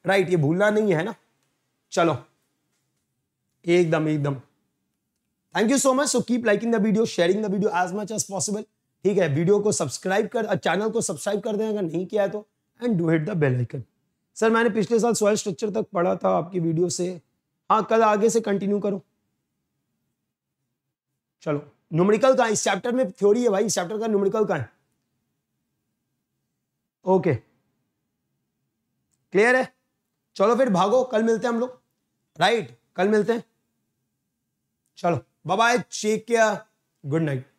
राइट right, ये भूलना नहीं है ना चलो एकदम एकदम thank you so much so keep liking the video sharing the video as much as possible ठीक है वीडियो को सब्सक्राइब कर चैनल को सब्सक्राइब कर दें अगर नहीं किया है तो and do hit the bell icon sir मैंने पिछले साल सोयल स्ट्रक्चर तक पढ़ा था आपकी वीडियो से हाँ कल आगे से कंटिन्यू करो चलो न्यूमेरिकल का इस चैप्टर में थ्योरी है भाई इस चैप्टर का न्यूमेरिकल का है ओके क्लियर है चलो फिर भागो कल मिलते हैं हम लोग राइट कल मिलते हैं चलो बाय चेक किया गुड नाइट